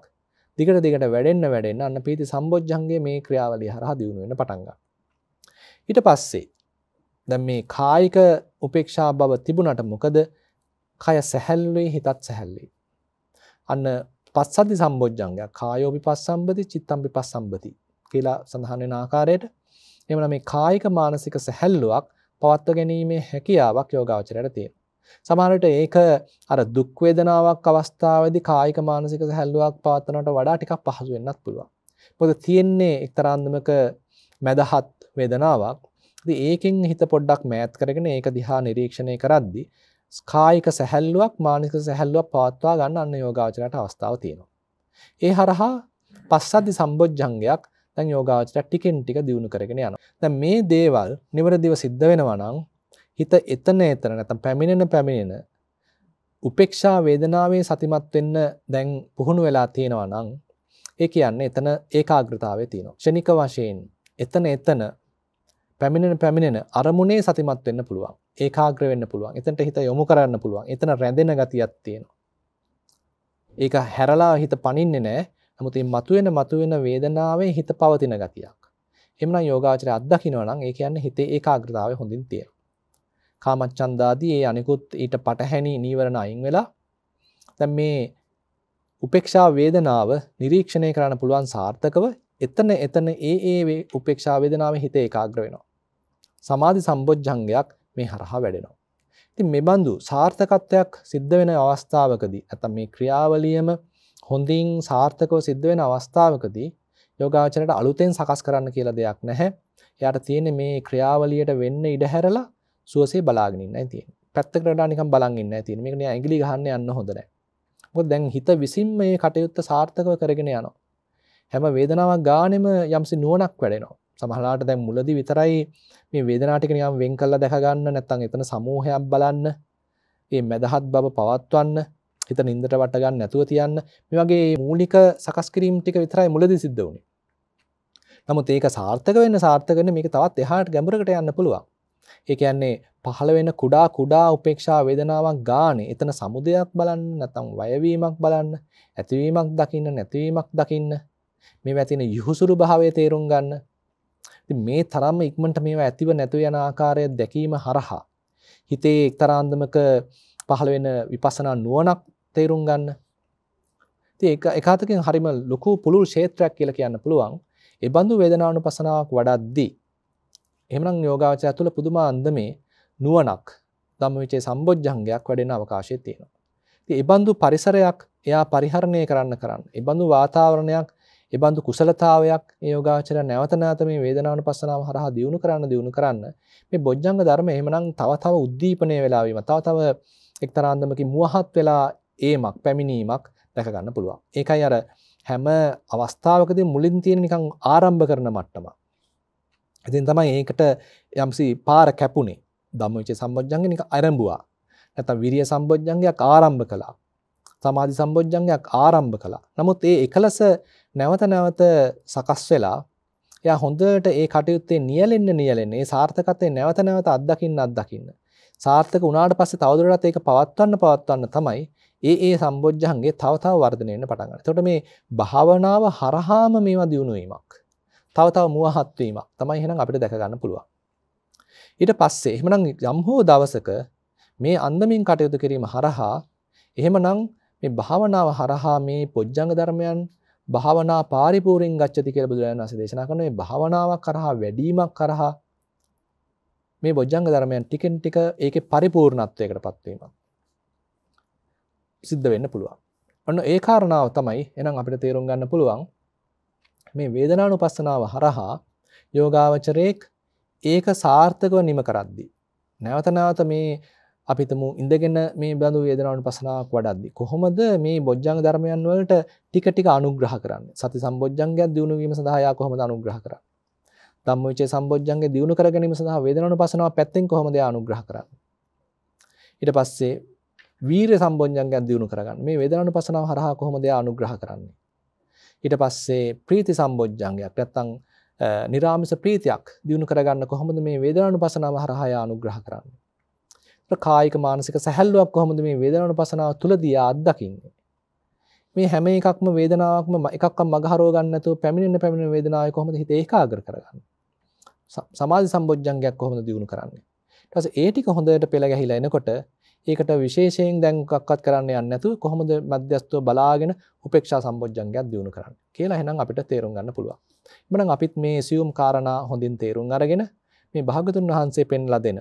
දිගට දිගට වැඩෙන්න වැඩෙන්න අන්න ප්‍රීති සම්බොජ්ජන්ගේ මේ ක්‍රියාවලිය හරහා දියුණු වෙන පටන් ගන්නවා. ඊට පස්සේ දැන් මේ කායික උපේක්ෂා බව තිබුණට මොකද? කය සැහැල්ලුයි හිතත් සැහැල්ලුයි. අන්න පස්සද්ධි සම්බොජ්ජංගය කායෝපි පස්සම්බති චිත්තම්පි පස්සම්බති කියලා සඳහන් වෙන ආකාරයට එහෙමනම් මේ කායික මානසික සැහැල්ලුවක් පවත්ව ගැනීමේ හැකියාවක් යෝගාවචරයට තියෙනවා. සමහර විට ඒක අර දුක් වේදනාවක් අවස්ථාවේදී කායික මානසික සැහැල්ලුවක් පවත්වනට වඩා ටිකක් පහසු වෙන්නත් පුළුවන්. මොකද තියෙන්නේ එක්තරා අන්දමක මැදහත් වේදනාවක්. ඉතින් ඒකෙන් හිත පොඩ්ඩක් මෑත් කරගෙන ඒක දිහා නිරීක්ෂණය කරද්දී කායික සැහැල්ලුවක් මානසික සැහැල්ලුවක් පවත්වා ගන්න අන්න යෝගාවචරයට අවස්ථාව තියෙනවා. ඒ හරහා පස්සද්ධි සම්බොජ්ජංගයක් දැන් යෝගාවචරයක් ටිකෙන් ටික දියුණු කරගෙන යනවා. දැන් මේ දේවල් නිවරදිව සිද්ධ වෙනවා නම් හිත එතන එතන නැත්නම් පැමිණෙන පැමිණෙන උපේක්ෂා වේදනාවේ සතිමත් වෙන්න දැන් පුහුණු වෙලා තියෙනවා නම් ඒ කියන්නේ එතන ඒකාග්‍රතාවය තියෙනවා. ක්ෂණික වශයෙන් එතන එතන පැමිණෙන පැමිණෙන අරමුණේ සතිමත් වෙන්න පුළුවන්. ඒකාග්‍ර වෙන්න පුළුවන්. එතනට හිත යොමු කරන්න පුළුවන්. එතන රැඳෙන ගතියක් තියෙනවා. ඒක හැරලා හිත පනින්නේ නැහැ. නමුත් මේ මතුවෙන මතුවෙන වේදනාවේ හිත පවතින ගතියක්. එhmenan යෝගාචරය අත්දකිනවා නම් ඒ කියන්නේ හිතේ ඒකාග්‍රතාවය හොඳින් තියෙනවා. කාමච්ඡන්දාදී ඒ අනිකුත් ඊට පටහැනි නීවරණ අයින් වෙලා දැන් මේ උපේක්ෂා වේදනාව නිරීක්ෂණය කරන්න පුළුවන් සාර්ථකව එතන එතන ඒ ඒ උපේක්ෂා වේදනාවේ හිත ඒකාග්‍ර වෙනවා. සමාධි සම්බොජ්ජංගයක් මේ හරහා වැඩෙනවා. ඉතින් මේ බඳු සාර්ථකත්වයක් සිද්ධ වෙන අවස්ථාවකදී නැත්නම් මේ ක්‍රියාවලියම හොඳින් සාර්ථකව සිද්ධ වෙන අවස්ථාවකදී යෝගාචරයට අලුතෙන් සකස් කරන්න කියලා දෙයක් නැහැ. එයාට තියෙන්නේ මේ ක්‍රියාවලියට වෙන්න ඉඩ හැරලා සුවසේ බලාගෙන ඉන්නයි තියෙන්නේ. පැත්තකට වඩා නිකන් බලන් ඉන්නයි තියෙන්නේ. මේක නිකන් ඇඟිලි ගහන්න යන්න හොඳ නැහැ. මොකද දැන් හිත විසින් මේ කටයුත්ත සාර්ථකව කරගෙන යනවා. හැම වේදනාවක් ගානෙම යම්සි නුවණක් වැඩෙනවා. සමහරලාට දැන් මුලදී විතරයි මේ වේදනාව ටික නිකන් වෙන් කරලා දැක ගන්න නැත්නම් එතන සමූහයක් බලන්න, මේ මදහත් බව පවත්වන්න හිත නින්දට වට ගන්න නැතුව තියන්න මේ වගේ මූලික සකස් කිරීම් ටික විතරයි මුලදී සිද්ධ වුනේ. නමුත් ඒක සාර්ථක වෙන්න සාර්ථක වෙන්න මේක තවත් එහාට ගැඹුරකට යන්න පුළුවන්. ඒ කියන්නේ පහළ වෙන කුඩා කුඩා උපේක්ෂා වේදනාවක් ගානේ එතන සමුදයක් බලන්න නැත්නම් වයවීමක් බලන්න, ඇතිවීමක් දකින්න නැතිවීමක් දකින්න මේවා තියෙන යහුසුරු භාවය තේරුම් ගන්න. ඉතින් මේ තරම්ම ඉක්මනට මේවා ඇතිව නැතිව යන ආකාරය දැකීම හරහා හිතේ එක්තරාන්දමක පහළ වෙන විපස්සනා නුවණක් තේරුම් ගන්න එකහතකින් හරිම ලොකු පුළුල් ශේත්‍රයක් කියල කියන්න පුළුවන් එබඳු වේදනාවනු පසනාවක් වඩද්දී එමනම් යෝගාවචය තුළ පුදුමා අන්දමේ නුවනක් දම්මවිචේ සම්බෝජ්ජංගයක් වැඩෙන අවකාශය තියෙනවා. ති එබඳු පරිසරයක් එයා පරිහරණය කරන්න කරන්න. එබඳු වාතාවරණයක් එබඳු කුසලතාවයක් යෝගාචර නැවතනාත මේ වේදනාවන පසනාව හරහා දියුණු කරන්න දියුණු කරන්න මේ බොජ්ජංග ධර්ම එහමනම් තව තව උද්දීපනය වෙලාවීම තව තව එක්තරාන්දමකි මුවහත් වෙලා ඒමක් පැමිණීමක් දැකගන්න පුළුවන්. ඒකයි අර හැම අවස්ථාවකද මුලින් තියෙන නිකං ආරම්භ කරන මට්ටම. ඉතින් තමයි ඒකට යම්සි පාර කැපුණේ දම්මවිච සම්බෝජ්ජන්ගේ නික අරඹවා නැත විරිය සම්බෝජ්ජන්ගයක් ආරම්භ කලා සමාධි සම්බෝජ්ජන්ගයක් ආරම්භ කලා නමුත් ඒ එකලස නැවත නැවත සකස් වෙලා ය හොඳට ඒ කටයුත්තේ නියලෙන්න්න නියලෙන්නේ සාර්ථකතේ නැවත නැවත අත්දකින්න අත්දකින්න සාර්ථක උනාට පස්සේ තවදුරටත් ඒක පවත්වන්න පවත්වන්න තමයි ඒ ඒ සම්බෝජ්ජහන්ගේ තව තව වර්ධනය වෙන්න පටන් ගන්නවා. එතකොට මේ භාවනාව හරහාම මේවා දියුණු වීමක්. තව තව මුවහත් වීමක් තමයි එහෙනම් අපිට දැක ගන්න පුළුවන්. ඊට පස්සේ එහෙමනම් යම් හෝ දවසක මේ අන්දමින් කටයුතු කිරීම හරහා එහෙමනම් මේ භාවනාව හරහා මේ පොජ්ජංග ධර්මයන් භාවනා පාරිපූර්ණයෙන් ගච්ඡති කියලා බුදුරජාණන් වහන්සේ දේශනා කරන මේ භාවනාවක් කරහා වැඩිවීමක් කරහා මේ බොජ්ජංග ධර්මයන් ටිකෙන් ටික ඒකේ පරිපූර්ණත්වයකටපත් වීමක්. සිද්ධ වෙන්න පුළුවන් ඔන්න ඒ කාරණාව තමයි එනම් අපිට තේරුම් ගන්න පුළුවන් මේ වේදනානු පස්සනාව හරහා යෝගාවචරයෙක් ඒක සාර්ථකව නිම කරද්දි. නැවතනාවත මේ අපිතම ඉඳගෙන මේ බඳු වේදනාවන් පසනාවක් වඩද්දි. කොහොමද මේ බොජ්ජංග ධර්මයන් වලට ටික ටික අනුග්‍රහ කරන්නේ? සති සම්බොජ්ජංගයක් දිනු වීම සඳහා යා කොහොමද අනුග්‍රහ කරන්නේ? ධම්මවිචේ සම්බොජ්ජංගේ දිනු කර ගැනීම සඳහා වේදනාවන් පසනාව පැත්තෙන් කොහොමද යා අනුග්‍රහ කරන්නේ? ඊට පස්සේ වීර සම්බෝඥන්ගන් දියුණු කරගන්න මේ වේදනු පසනාව හරහා කොහොමද අනුග්‍රහ කරන්නේ. ඊට පස්සේ ප්‍රීති සම්බෝජ්ජන්ගයක් නැත්තං නිරාමිස ප්‍රීතියක් දියුණු කරගන්න කොහොමද මේ වේදනු පසනාව හරහා අනුග්‍රහ කරන්න. කායික මානසික සැහැල්ලුවක් කොහොමද මේ වේදනු පසනාව තුළදී අත්දකින්නේ. මේ හැම එකක්ම වේදනාවක්ම එකක් මගහරෝගන්නතු පැමිණෙන පැමිණ වේදනාව කොහොමද හිත ඒකාගර කරගන්න. සමාධි සම්බෝජ්ජන්ගයක් කොහොමද දියුණු කරන්නේ. ටස ඒටික හොඳට පෙළ ගැහිලා එනකොට ඒකට විශේෂයෙන් දැන් මොකක්වත් කරන්න යන්නේ නැතුව කොහොමද මධ්‍යස්තව බලාගෙන උපේක්ෂා සම්බොජ්ජංගයක් දිනු කරන්නේ කියලා එහෙනම් අපිට තේරුම් ගන්න පුළුවන්. එමනම් අපිත් මේ සියුම් කාරණා හොඳින් තේරුම් අරගෙන මේ භාගතුන් වහන්සේ පෙන්ලා දෙන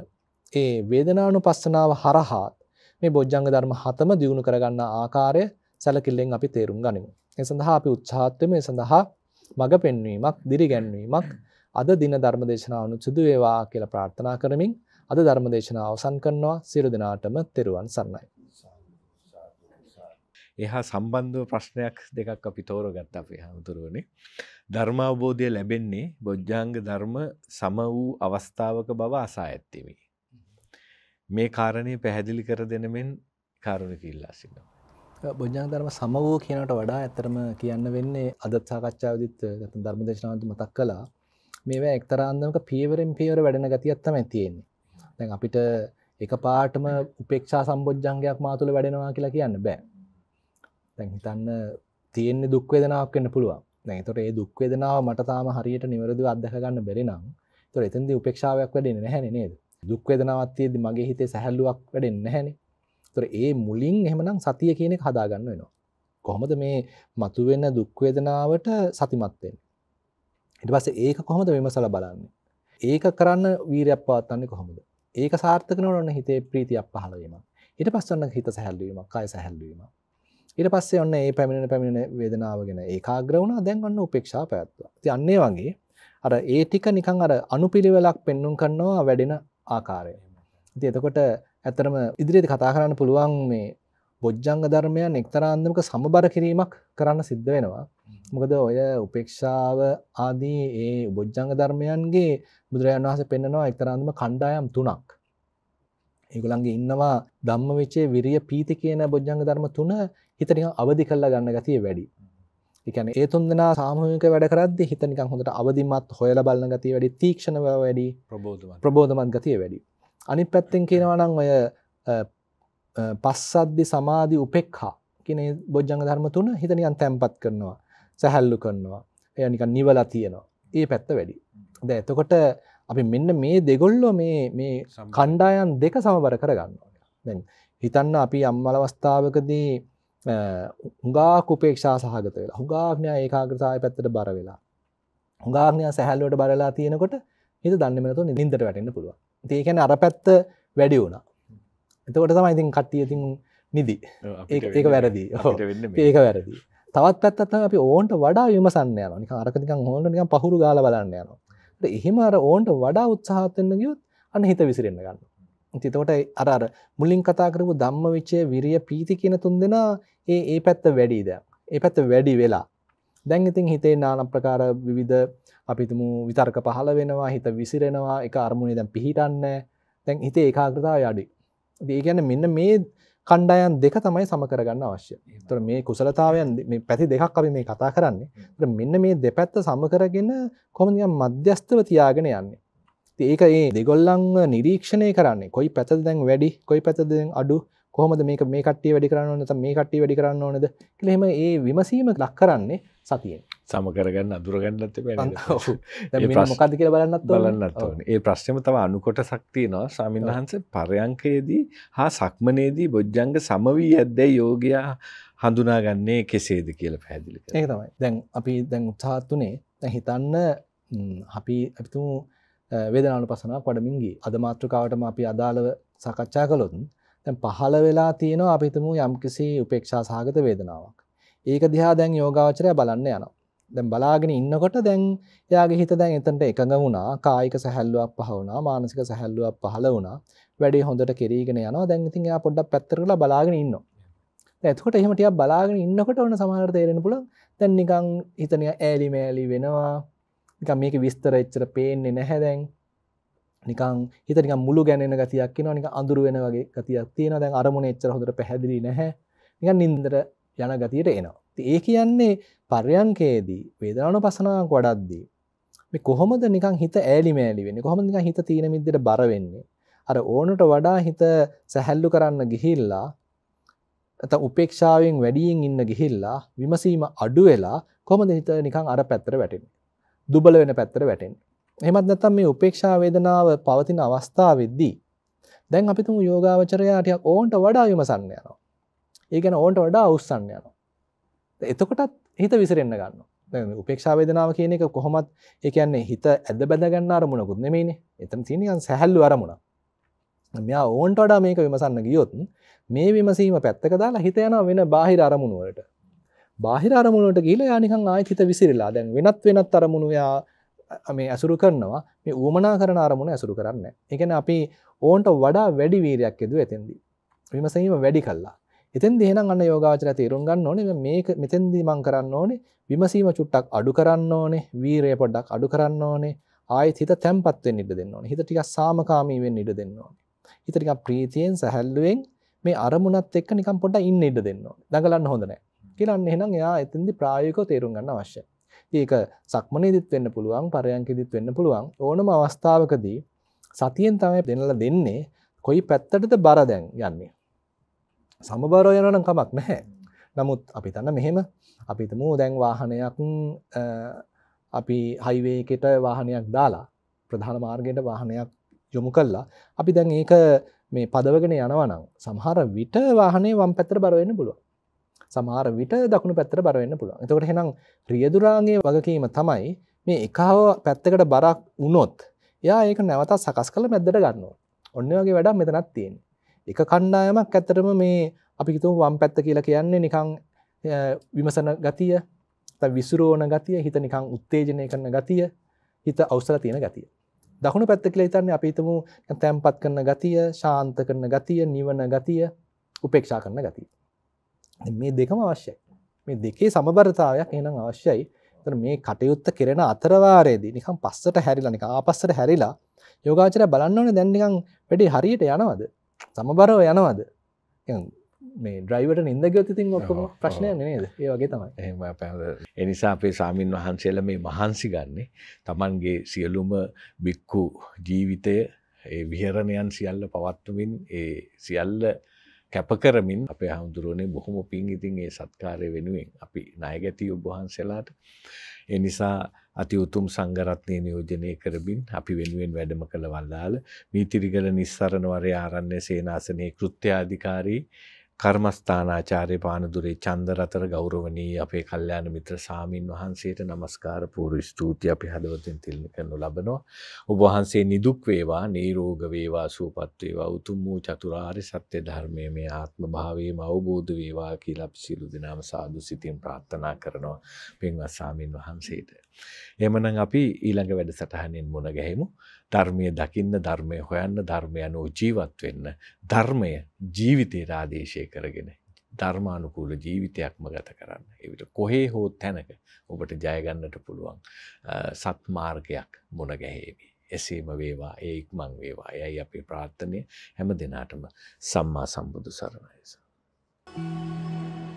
ඒ වේදනානුපස්සනාව හරහා මේ බොජ්ජංග ධර්ම හතම දිනු කරගන්න ආකාරය සැලකිල්ලෙන් අපි තේරුම් ගනිමු. ඒ සඳහා අපි උත්සාහත් මේ සඳහා මඟ පෙන්වීමක්, දිරිගැන්වීමක් අද දින ධර්ම දේශනාව අනුසුදු වේවා කියලා ප්‍රාර්ථනා කරමින් අද ධර්මදේශනාව අවසන් කරනවා සියලු දෙනාටම තෙරුවන් සරණයි. එහා සම්බන්ධව ප්‍රශ්නයක් දෙකක් අපි තෝරගත්තා අපේ හමුදුරුවනේ. ධර්ම අවබෝධය ලැබෙන්නේ බොජ්ජාංග ධර්ම සම වූ අවස්ථාවක බව අසා ඇත්තෙමි. මේ කාරණය පැහැදිලි කර දෙනමෙන් කාරුණික ඉල්ලා සිටිනවා. බොජ්ජාංග ධර්ම සම වූ කියනට වඩා ඇත්තරම කියන්න වෙන්නේ අදත් සාකච්ඡාවදිත් ධර්ම දේශනාවත් මතක් කළා මේවා එක්තරාන්දමක පියවරෙන් පියවර වැඩෙන ගතියක් තමයි තියෙන්නේ. දැන් අපිට එක පාටම උපේක්ෂා සම්බොජ්ජංගයක් මාතුළ වැඩෙනවා කියලා කියන්න බෑ. දැන් හිතන්න තියෙන්නේ දුක් වේදනාවක් වෙන්න පුළුවන්. දැන් ඒතකොට ඒ දුක් වේදනාව මට තාම හරියට නිවැරදිව අත්දක ගන්න බැරි නම් ඒතකොට එතෙන්දී උපේක්ෂාවක් වැඩෙන්නේ නැහැනේ නේද? දුක් වේදනාවක් තියෙද්දි මගේ හිතේ සැහැල්ලුවක් වැඩෙන්නේ නැහැනේ. ඒතකොට ඒ මුලින් එහෙමනම් සතිය කියන එක හදා ගන්න වෙනවා. කොහොමද මේ මතුවෙන දුක් වේදනාවට සතිමත් වෙන්නේ? ඊට පස්සේ ඒක කොහොමද විමසලා බලන්නේ? ඒක කරන්න වීරයක් පවත්න්නේ කොහොමද? ඒක සාර්ථකනට ඔන්න හිතේ ප්‍රීතියක් පහලවීම ඊට පස්සන්න හිත සැහැල්ලීම කාය සැහැල්ලීම ඊට පස්සේ ඔන්න ඒ පැමිණෙන පැමිණෙන වේදනාව ගෙන ඒකාග්‍රවුණ දැන් ඔන්න උපේක්ෂා පැත්ව තියන්නේ වගේ අර ඒ ටික නිකං අර අනුපිළිවෙලක් පෙන්නුම් කරන්නවා වැඩෙන ආකාරය ඉති එතකොට ඇතරම ඉදිරියට කතා කරන්න පුළුවන් මේ බොජ්ජංග ධර්මයන් එක්තරාන්දමක සමබර කිරීමක් කරන්න සිද්ධ වෙනවා මොකද ඔය උපේක්ෂාව ආදී ඒ බොජ්ජංග ධර්මයන්ගේ බුදුරජාන් වහන්සේ පෙන්නනවා එක්තරාන්දම කණ්ඩායම් තුනක්. ඒගොල්ලන්ගේ ඉන්නවා ධම්මවිචේ විරිය පීති කියන බොජ්ජංග ධර්ම තුන හිත නිකන් අවදි කරලා ගන්න ගතිය වැඩි. ඒ කියන්නේ ඒ තුන් දෙනා සාමූහික වැඩ කරද්දී හිත නිකන් හොඳට අවදිමත් හොයලා බලන ගතිය වැඩි, තීක්ෂණ බව වැඩි, ප්‍රබෝධමත් ප්‍රබෝධමත් ගතිය වැඩි. අනිත් පැත්තෙන් කියනවා නම් ඔය පස්සද්දි සමාධි උපේක්ඛා කියන බොජ්ජංග ධර්ම තුන හිත නිකන් තැම්පත් කරනවා. සැහැල්ලු කරනවා එය නික නිවලා තියෙනවා ඒ පැත්ත වැඩි ද එතකොට අපි මෙන්න මේ දෙගොල්ලො මේ මේ කණ්ඩායන් දෙක සමබර කරගන්නවා දැන් හිතන්න අපි අම්මල අවස්ථාවකදී හුඟා කුපේක්ෂා සහගත වෙලා හුඟාඥා ඒකාග්‍රතාය පැත්තට බර වෙලා හුඟාඥා සැහැල්ලුවට බරලා තියෙනකොට හිත දන්නමනතු නිින්දට වැටන්න පුළුව ඒකැන අර පැත්ත වැඩි වුණා එතකොට තමයිඉතින් කට්ටියතින් නිදි ඒක වැරදි ඒක වැරදි තවත් පැත්තත්ම අපි ඕන්ට වඩා විමසන්න යන නික අරකතිකන් හොට නික පහුරු ගාල බලන්න යනවා එහෙම අර ඕන්ට වඩා උත්සාහත්වෙන්න ගියුත් අන්න හිත විසිරෙන්න්න ගන්න තිතෝට අර අර මුලින් කතා කරපු ධම්ම විච්චේ විරිය පීති කියන තුන් දෙෙන ඒ ඒ පැත්ත වැඩීද ඒ පැත්ත වැඩි වෙලා දැන් ඉතින් හිතේ නාන ප්‍රකාර විවිධ අපිතුම විතර්ක පහල වෙනවා හිත විසිරෙනවා එක අරමුණ දැන් පිහිටන්න දැන් හිතේ ඒකාග්‍රතාව යඩි දේ ගැන මෙන්න මේ කණ්ඩායන් දෙක තමයි සමකරගන්න අවශ්‍ය තොර මේ කුසලතාවයන් පැති දෙකක් අපි මේ කතා කරන්නේ මෙන්න මේ දෙපැත්ත සමකරගෙන කොමනියම් මධ්‍යස්ථව තියාගෙන යන්නේ ඒක ඒ දෙගොල්ලං නිරීක්ෂණය කරන්නේ කොයි පැතද දැන් වැඩි කොයි පැතදෙන් අඩු කොහොමද මේක මේ කට්ටිය වැඩි කරන්න ඕනද මේ කට්ටිය වැඩි කරන්න ඕනද කියලා එහෙම ඒ විමසීම ලක් කරන්නේ සතියෙන් සම කරගන්න අදුරගන්නත් මොකද කියල බලන්නත් බලන්නත් ඒ ප්‍රශ්නම තව අනුකොට සක්තියනවා ස්වාමීන් වහන්ස පරයංකයේදී හා සක්මනේදී බොජ්ජංග සමවී ඇද්දැ යෝගයා හඳුනාගන්නේ කෙසේද කියල පැදිලි ඒ තමයි දැන් අපි දැන් උත්සාත්තුනේ දැ හිතන්න අපි ඇතු වේදනානු පසන පඩමින්ගේ අද මාතෘකාවටම අපි අදාළව සකච්ඡා කළොතුන් තැන් පහළ වෙලා තියෙනවා අපිතම යම්කිසි උපේක්ෂා සහගත වේදනාවක් ඒක දිහා දැන් යෝගාවචරය බලන්න යනවා දැන් බලාගෙන ඉන්නකොට දැන් එයාගේ හිත දැන් එතනට එකඟ වුණා කායික සැහැල්ලුවක් පහ වුණා මානසික සැහැල්ලුවක් පහළ වුණා වැඩේ හොඳට කෙරීගෙන යනවා දැන් ඉතින් එයා පොඩ්ඩක් පැත්තට කරලා බලාගෙන ඉන්නවා දැන් එතකොට එහෙම ටිකක් බලාගෙන ඉන්නකොට ඔන්න සමහරට තේරෙන්න පුළුවන් දැන් නිකන් හිත නිකන් ඈලි මෑලි වෙනවා නිකන් මේකේ විස්තර එච්චර පේන්නේ නැහැ දැන් නිකන් හිත නිකන් මුළු ගැනෙන ගතියක් එනවා නිකන් අඳුර වෙන වගේ ගතියක් තියෙනවා දැන් අරමුණ එච්චර හොඳට පැහැදිලි නැහැ නිකන් නින්දට යන ගතියට එනවා ඒ කියන්නේ පර්යන්කයේදී වේදනාන පසනාවක් වඩද්දී මේ කොහොමද නිකන් හිත ඈලි මෑලි වෙන්නේ කොහොමද නිකන් හිත තීන මිද්දට බර වෙන්නේ අර ඕනට වඩා හිත සැහැල්ලු කරන්න ගිහිල්ලා නැත්නම් උපේක්ෂාවෙන් වැඩියෙන් ඉන්න ගිහිල්ලා විමසීම අඩු වෙලා කොහොමද හිත නිකන් අර පැත්තට වැටෙන්නේ දුබල වෙන පැත්තට වැටෙන්නේ එහෙමත් නැත්නම් මේ උපේක්ෂා වේදනාව පවතින අවස්ථාවේදී දැන් අපි තුමු යෝගාවචරයා ටිකක් ඕන්ට වඩා විමසන්න යනවා. ඒ කියන්නේ ඕන්ට වඩා උස්සන්න යනවා. එතකොටත් හිත විසිරෙන්න්න ගන්න උපේක්ෂාවේදනාව කියන එක කොහොමත් එකන්නේ හිත ඇද බැදගන්න අරමුණකුත් නෙමයින එතන තිනියන් සැහැල්ලු අරමුණ මෙයා ඕන්ට වඩා මේක විමසන්න ගියොතුන් මේ විමසීම පැත්තක දාලා හිත යන වෙන බාහිර අරමුණුවලට බාහිර අරමුණට ගීල යනිකං ආයි හිත විසිරිලා දැන් වෙනත් වෙනත් අරමුණුයා මේ ඇසුරු කරනවා මේ ඌමනා කරන අරමුණ ඇසුරු කරන්න එකන අපි ඕන්ට වඩා වැඩි වීරයක් ෙදුව ඇතින්දී විමසීම වැඩි කල්ලා එතෙන්ද එහෙනම් අන්න යෝගාවචරය තේරුම් ගන්න ඕනේ මේක මෙතෙන්දී මම කරන්න ඕනේ විමසීම චුට්ටක් අඩු කරන්න ඕනේ වීරය පොඩ්ඩක් අඩු කරන්න ඕනේ ආයෙත් හිත තැම්පත් වෙන්න ඉඩ දෙන්න ඕනේ හිත ටිකක් සාමකාමී වෙන්න ඉඩ දෙන්න ඕනේ හිත ටිකක් ප්‍රීතියෙන් සැහැල්ලුවෙන් මේ අරමුණත් එක්ක නිකන් පොඩ්ඩක් ඉන්න ඉඩ දෙන්න ඕනේ දඟලන්න හොඳ නැහැ කියලා අන්න එහෙනම් එයා එතෙන්දී ප්‍රායෝගිකව තේරුම් ගන්න අවශ්‍යයි ඒක සක්මනේදිත් වෙන්න පුළුවන් පරයන්කෙදිත් වෙන්න පුළුවන් ඕනම අවස්ථාවකදී සතියෙන් තමයි දෙන්නලා දෙන්නේ කොයි පැත්තටද බර දැන් යන්නේ සමබරව යනනම් කමක් නැහැ. නමුත් අපි තන්න මෙහෙම අපිතමූ දැන් වාහනයක් අපි හයිවේකට වාහනයක් දාලා ප්‍රධාන මාර්ගයට වාහනයක් යොමු කල්ලා අපි දැන් ඒක මේ පදවගෙන යනවනම් සමහර විට වාහනේ වම් පැත්‍ර බරවෙන්න පුළුව සමහර විට දකුණු පැත්‍ර බරවෙන්න පුළුව එතකට හෙනම් රියදුරාගේ වගකීම තමයි මේ එකව පැත්තකට බරක් වුණොත් යා ඒක නැවතත් සකස් කළ මැද්දට ගන්නවා ඔන්න වගේ වැඩක් මෙතනත් තියෙන එක කණ්ඩායමක් ඇතරම මේ අපිතු වම් පැත්ත කියලා කියන්නේ නිකං විමසන ගතිය විස්ුරෝණ ගතිය හිත නිකං උත්තේජනය කරන ගතිය හිත අවසල තියෙන ගතිය දකුණු පැත්ත කියලා හිතන්නේ අපිතම තැම්පත් කරන ගතිය ශාන්ත කරන ගතිය නිවන ගතිය උපේක්ෂා කරන ගතිය මේ දෙකම අවශ්‍යයි මේ දෙකේ සමබරතාවයක් එනම් අවශ්‍යයි මේ කටයුත්ත කෙරෙන අතරවාරයේදී නිකම් පස්සට හැරිලා නික ආපස්සට හැරිලා යෝගාචර බලන්න ඕනේ දැන් නිකන් වැඩි හරියට යනවද සමබරව යනවද මේ ඩ්‍රයිවට නිදගත තින් ඔක්කම ප්‍රශ්නය නේද ඒ වගේ තමයි එම පැ එනිසා අපේ සාමීන් වහන්සේල මේ මහන්සි ගන්නේ තමන්ගේ සියලුම බික්කු ජීවිතය ඒ විහරණයන් සියල්ල පවත්වමින් ඒ සියල්ල කැප කරමින් අපේ හමුදුරුවනේ බොහොම පින් ඉතින් ඒ සත්කාරය වෙනුවෙන් අපි නායගැති ඔබහන්සේලාට ඒ නිසා අති උතුම් සංගරත්නය නියෝජනය කරමින් අපි වෙනුවෙන් වැඩම කළ වල්ලාල මීතිරිගල නිස්සරණවරය ආරන්නේ සේනාසනයේ කෘත්‍යාධිකාරී කර්මස්ථානාචාර්ය පානදුරේ චන්දරතර ගෞරවනී අපේ කල්යාණ මිත්‍ර සාමීන් වහන්සේට নমස්කාර පූර්ව ස්තුතිය අපි හදවතින් තිලින කරනු ලබනවා ඔබ වහන්සේ නිදුක් වේවා නිරෝග වේවා සුවපත් වේවා උතුම් වූ චතුරාර්ය සත්‍ය ධර්මයේ මේ ආත්ම භාවයේම අවබෝධ වේවා කියලා අපි සියලු දෙනාම සාදු සිතින් ප්‍රාර්ථනා කරනවා පින්වත් සාමීන් වහන්සේට එහෙමනම් අපි ඊළඟ වැඩසටහනින් මුණ ගැහෙමු ධර්මය දකින්න ධර්මය හොයන්න ධර්මය අනුව ජීවත් වෙන්න ධර්මය ජීවිතයට ආදේශය කරගෙන ධර්මානුකූල ජීවිතයක්ම ගත කරන්න. එවිට කොහේ හෝ තැනක ඔබට ජයගන්නට පුළුවන් සත්මාර්ගයක් මුණගැහේවි. එසේම වේවා ඒ ඉක්මං වේවා යයි අපේ ප්‍රාර්ථනය හැම දෙනාටම සම්මා සම්බුදු සරණයස. Thank you.